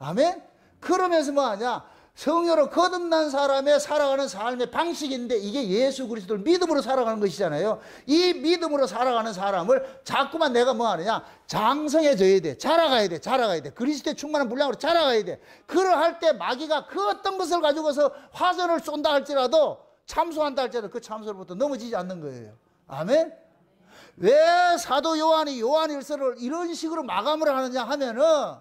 아멘? 그러면서 뭐 하냐? 성녀로 거듭난 사람의 살아가는 삶의 방식인데 이게 예수 그리스도를 믿음으로 살아가는 것이잖아요. 이 믿음으로 살아가는 사람을 자꾸만 내가 뭐 하느냐? 장성해져야 돼. 자라가야 돼. 자라가야 돼. 그리스도의 충만한 분량으로 자라가야 돼. 그러할 때 마귀가 그 어떤 것을 가지고서 화선을 쏜다 할지라도 참소한다 할지라도 그 참소로부터 넘어지지 않는 거예요. 아멘? 왜 사도 요한이 요한 일서를 이런 식으로 마감을 하느냐 하면은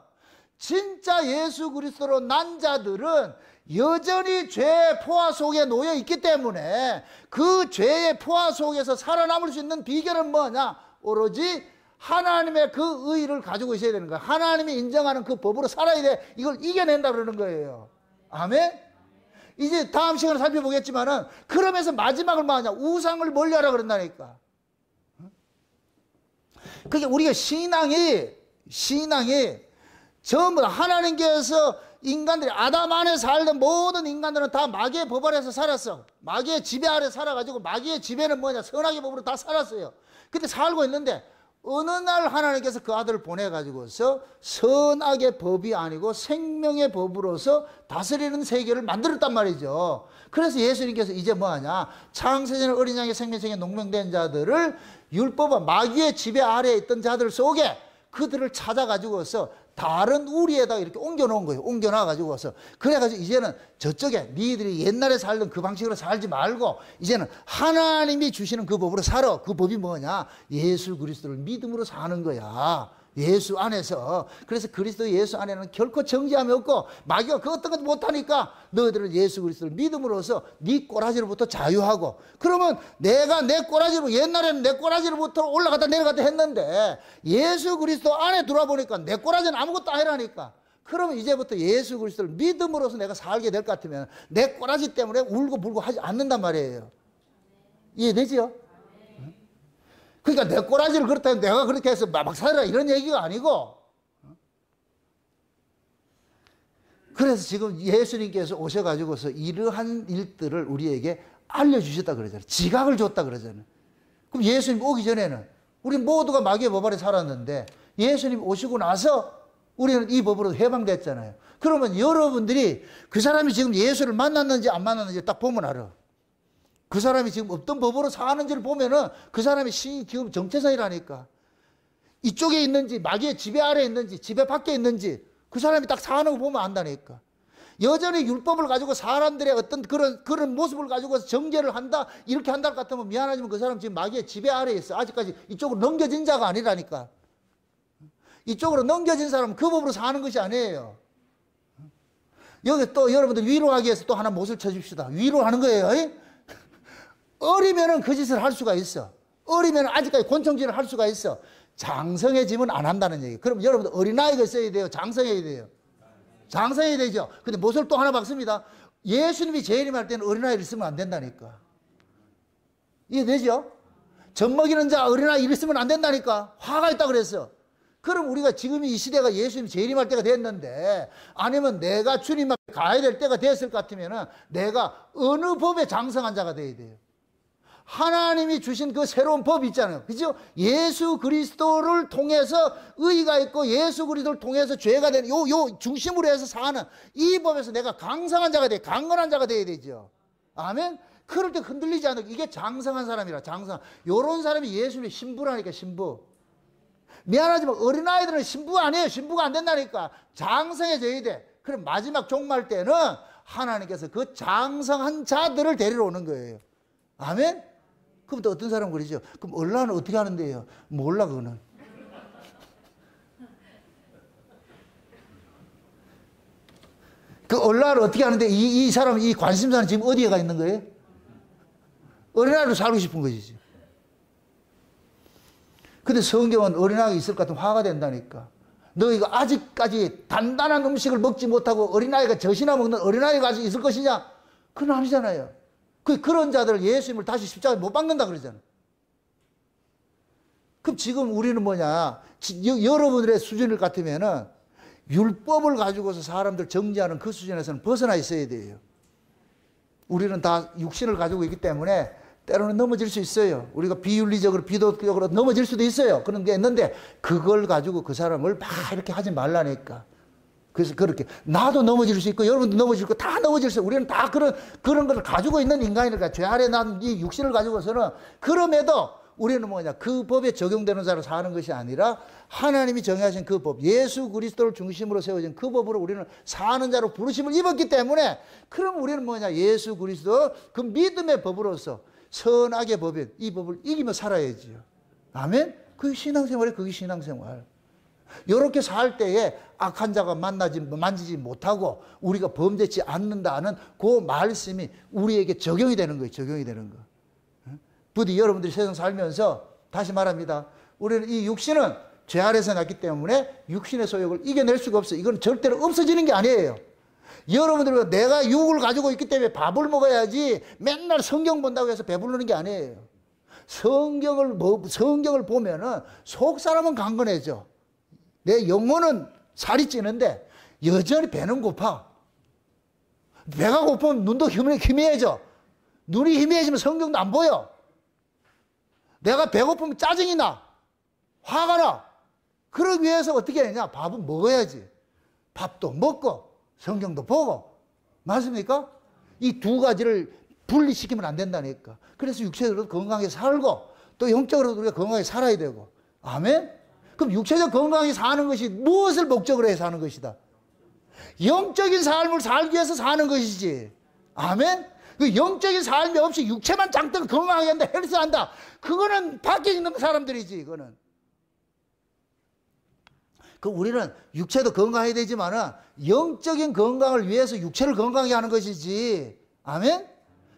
진짜 예수 그리스도로 난 자들은 여전히 죄의 포화 속에 놓여 있기 때문에 그 죄의 포화 속에서 살아남을 수 있는 비결은 뭐냐? 오로지 하나님의 그 의의를 가지고 있어야 되는 거야. 하나님이 인정하는 그 법으로 살아야 돼. 이걸 이겨낸다 그러는 거예요. 아멘? 이제 다음 시간에 살펴보겠지만은 그러면서 마지막을 뭐하냐? 우상을 멀리하라 그런다니까. 그게 우리가 신앙이 신앙이 전부 다 하나님께서 인간들이 아담 안에 살던 모든 인간들은 다 마귀의 법 아래서 살았어. 마귀의 지배 아래 살아가지고 마귀의 지배는 뭐냐 선악의 법으로 다 살았어요. 근데 살고 있는데 어느 날 하나님께서 그 아들을 보내가지고서 선악의 법이 아니고 생명의 법으로서 다스리는 세계를 만들었단 말이죠. 그래서 예수님께서 이제 뭐하냐. 창세전 어린 양의 생명체에 농명된 자들을 율법과 마귀의 지배 아래에 있던 자들 속에 그들을 찾아가지고서 다른 우리에다가 이렇게 옮겨놓은 거예요. 옮겨놔가지고 와서. 그래가지고 이제는 저쪽에 니들이 옛날에 살던 그 방식으로 살지 말고 이제는 하나님이 주시는 그 법으로 살아. 그 법이 뭐냐? 예수 그리스도를 믿음으로 사는 거야. 예수 안에서 그래서 그리스도 예수 안에는 결코 정죄함이 없고 마귀가 그 어떤 것도 못하니까 너희들은 예수 그리스도를 믿음으로써 네 꼬라지로부터 자유하고 그러면 내가 내 꼬라지로 옛날에는 내 꼬라지로부터 올라갔다 내려갔다 했는데 예수 그리스도 안에 들어보니까 내 꼬라지는 아무것도 아니라니까 그러면 이제부터 예수 그리스도를 믿음으로써 내가 살게 될 것 같으면 내 꼬라지 때문에 울고 불고 하지 않는단 말이에요 이해되지요? 그러니까 내 꼬라지를 그렇다면 내가 그렇게 해서 막 살아라 이런 얘기가 아니고 그래서 지금 예수님께서 오셔가지고서 이러한 일들을 우리에게 알려주셨다 그러잖아요. 지각을 줬다 그러잖아요. 그럼 예수님 오기 전에는 우리 모두가 마귀의 법 아래 살았는데 예수님 오시고 나서 우리는 이 법으로 해방됐잖아요. 그러면 여러분들이 그 사람이 지금 예수를 만났는지 안 만났는지 딱 보면 알아. 요그 사람이 지금 어떤 법으로 사는지를 보면은 그 사람의 신이 지금 정체성이라니까. 이쪽에 있는지, 마귀의 지배 아래 있는지, 지배 밖에 있는지, 그 사람이 딱 사는 거 보면 안다니까. 여전히 율법을 가지고 사람들의 어떤 그런, 그런 모습을 가지고 정죄를 한다, 이렇게 한다 같으면 미안하지만 그 사람 지금 마귀의 지배 아래에 있어. 아직까지 이쪽으로 넘겨진 자가 아니라니까. 이쪽으로 넘겨진 사람은 그 법으로 사는 것이 아니에요. 여기 또 여러분들 위로하기 위해서 또 하나 못을 쳐줍시다. 위로하는 거예요. 어리면은 그 짓을 할 수가 있어. 어리면 아직까지 권총질을 할 수가 있어. 장성해지면 안 한다는 얘기. 그럼 여러분들 어린아이가 있어야 돼요? 장성해야 돼요? 장성해야 되죠. 근데 모습을 또 하나 박습니다. 예수님이 재림할 때는 어린아이를 쓰면 안 된다니까. 이해되죠? 젖먹이는 자 어린아이 이랬면안 된다니까. 화가 있다 그랬어. 그럼 우리가 지금 이 시대가 예수님 재림할 때가 됐는데 아니면 내가 주님 앞에 가야 될 때가 됐을 것 같으면 내가 어느 법에 장성한 자가 돼야 돼요. 하나님이 주신 그 새로운 법 있잖아요. 그죠? 예수 그리스도를 통해서 의가 있고 예수 그리스도를 통해서 죄가 되는 요, 요 중심으로 해서 사는 이 법에서 내가 강성한 자가 돼, 강건한 자가 돼야 되죠. 아멘? 그럴 때 흔들리지 않고 이게 장성한 사람이라, 장성. 요런 사람이 예수님의 신부라니까, 신부. 미안하지만 어린아이들은 신부 아니에요. 신부가 안 된다니까. 장성해져야 돼. 그럼 마지막 종말 때는 하나님께서 그 장성한 자들을 데리러 오는 거예요. 아멘? 그럼 또 어떤 사람 그러죠. 그럼 얼라는 어떻게 하는데요? 몰라 그거는. 그 얼라를 어떻게 하는데 이, 이 사람 이 관심사는 지금 어디에 가 있는 거예요? 어린아이로 살고 싶은 것이지. 근데 성경은 어린아이가 있을 것 같으면 화가 된다니까. 너희가 아직까지 단단한 음식을 먹지 못하고 어린아이가 젖이나 먹는 어린아이가 아직 있을 것이냐? 그건 아니잖아요. 그, 그런 자들 예수님을 다시 십자가에 못 박는다 그러잖아요. 그럼 지금 우리는 뭐냐. 지, 여, 여러분들의 수준을 같으면은 율법을 가지고서 사람들 정지하는 그 수준에서는 벗어나 있어야 돼요. 우리는 다 육신을 가지고 있기 때문에 때로는 넘어질 수 있어요. 우리가 비윤리적으로 비도적으로 넘어질 수도 있어요. 그런 게 있는데 그걸 가지고 그 사람을 막 이렇게 하지 말라니까. 그래서 그렇게 나도 넘어질 수 있고 여러분도 넘어질 거다 넘어질 수 있고 우리는 다 그런 그런 것을 가지고 있는 인간이니까 죄 아래 난 이 육신을 가지고서는 그럼에도 우리는 뭐냐 그 법에 적용되는 자로 사는 것이 아니라 하나님이 정하신 그 법, 예수 그리스도를 중심으로 세워진 그 법으로 우리는 사는 자로 부르심을 입었기 때문에 그럼 우리는 뭐냐 예수 그리스도 그 믿음의 법으로서 선악의 법인 이 법을 이기며 살아야지요. 아멘. 그게 신앙생활이 그게 신앙생활. 이렇게 살 때에 악한 자가 만나지 만지지 못하고 우리가 범죄치 않는다는 그 말씀이 우리에게 적용이 되는 거예요. 적용이 되는 거. 부디 여러분들이 세상 살면서 다시 말합니다. 우리는 이 육신은 죄 아래서 났기 때문에 육신의 소욕을 이겨낼 수가 없어. 이건 절대로 없어지는 게 아니에요. 여러분들 내가 육을 가지고 있기 때문에 밥을 먹어야지 맨날 성경 본다고 해서 배부르는 게 아니에요. 성경을 뭐, 성경을 보면은 속 사람은 강건해져. 내 영혼은 살이 찌는데 여전히 배는 고파. 배가 고프면 눈도 희미해져. 눈이 희미해지면 성경도 안 보여. 내가 배고프면 짜증이 나. 화가 나. 그러기 위해서 어떻게 하느냐? 밥은 먹어야지. 밥도 먹고, 성경도 보고. 맞습니까? 이 두 가지를 분리시키면 안 된다니까. 그래서 육체적으로 건강하게 살고, 또 영적으로도 우리가 건강하게 살아야 되고. 아멘? 그럼 육체적 건강이 사는 것이 무엇을 목적으로 해서 사는 것이다? 영적인 삶을 살기 위해서 사는 것이지. 아멘? 그 영적인 삶이 없이 육체만 장등 건강하게 한다, 헬스한다. 그거는 밖에 있는 사람들이지, 그거는. 그 우리는 육체도 건강해야 되지만은 영적인 건강을 위해서 육체를 건강하게 하는 것이지. 아멘?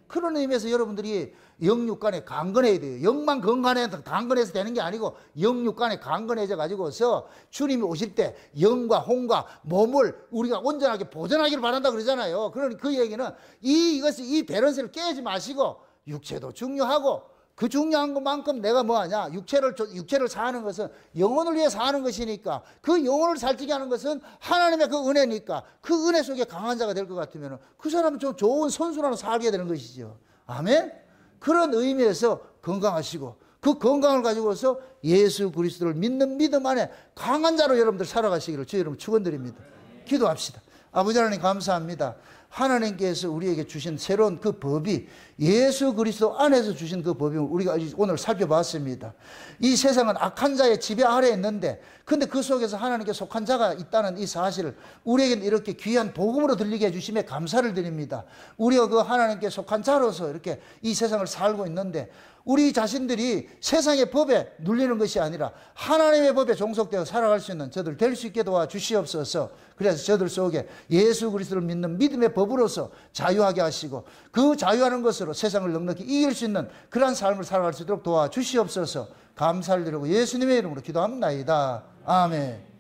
그런 의미에서 여러분들이 영육간에 강건해야 돼요. 영만 건강해 강건해서 되는 게 아니고 영육간에 강건해져 가지고서 주님이 오실 때 영과 혼과 몸을 우리가 온전하게 보존하기를 바란다 그러잖아요. 그러니 그 얘기는 이 이것을 이 밸런스를 깨지 마시고 육체도 중요하고 그 중요한 것만큼 내가 뭐하냐 육체를 육체를 사는 것은 영혼을 위해 사는 것이니까 그 영혼을 살찌게 하는 것은 하나님의 그 은혜니까 그 은혜 속에 강한 자가 될 것 같으면 그 사람은 좀 좋은 선수라는 살게 되는 것이죠 아멘. 그런 의미에서 건강하시고 그 건강을 가지고서 예수 그리스도를 믿는 믿음 안에 강한 자로 여러분들 살아가시기를 주여 여러분 축원드립니다. 기도합시다. 아버지 하나님 감사합니다. 하나님께서 우리에게 주신 새로운 그 법이 예수 그리스도 안에서 주신 그 법이 우리가 오늘 살펴봤습니다. 이 세상은 악한 자의 지배 아래 있는데 근데 그 속에서 하나님께 속한 자가 있다는 이 사실을 우리에겐 이렇게 귀한 복음으로 들리게 해주심에 감사를 드립니다. 우리가 그 하나님께 속한 자로서 이렇게 이 세상을 살고 있는데 우리 자신들이 세상의 법에 눌리는 것이 아니라 하나님의 법에 종속되어 살아갈 수 있는 저들 될 수 있게 도와주시옵소서. 그래서 저들 속에 예수 그리스도를 믿는 믿음의 법으로서 자유하게 하시고 그 자유하는 것으로 세상을 넉넉히 이길 수 있는 그러한 삶을 살아갈 수 있도록 도와주시옵소서. 감사를 드리고 예수님의 이름으로 기도합니다. 아멘.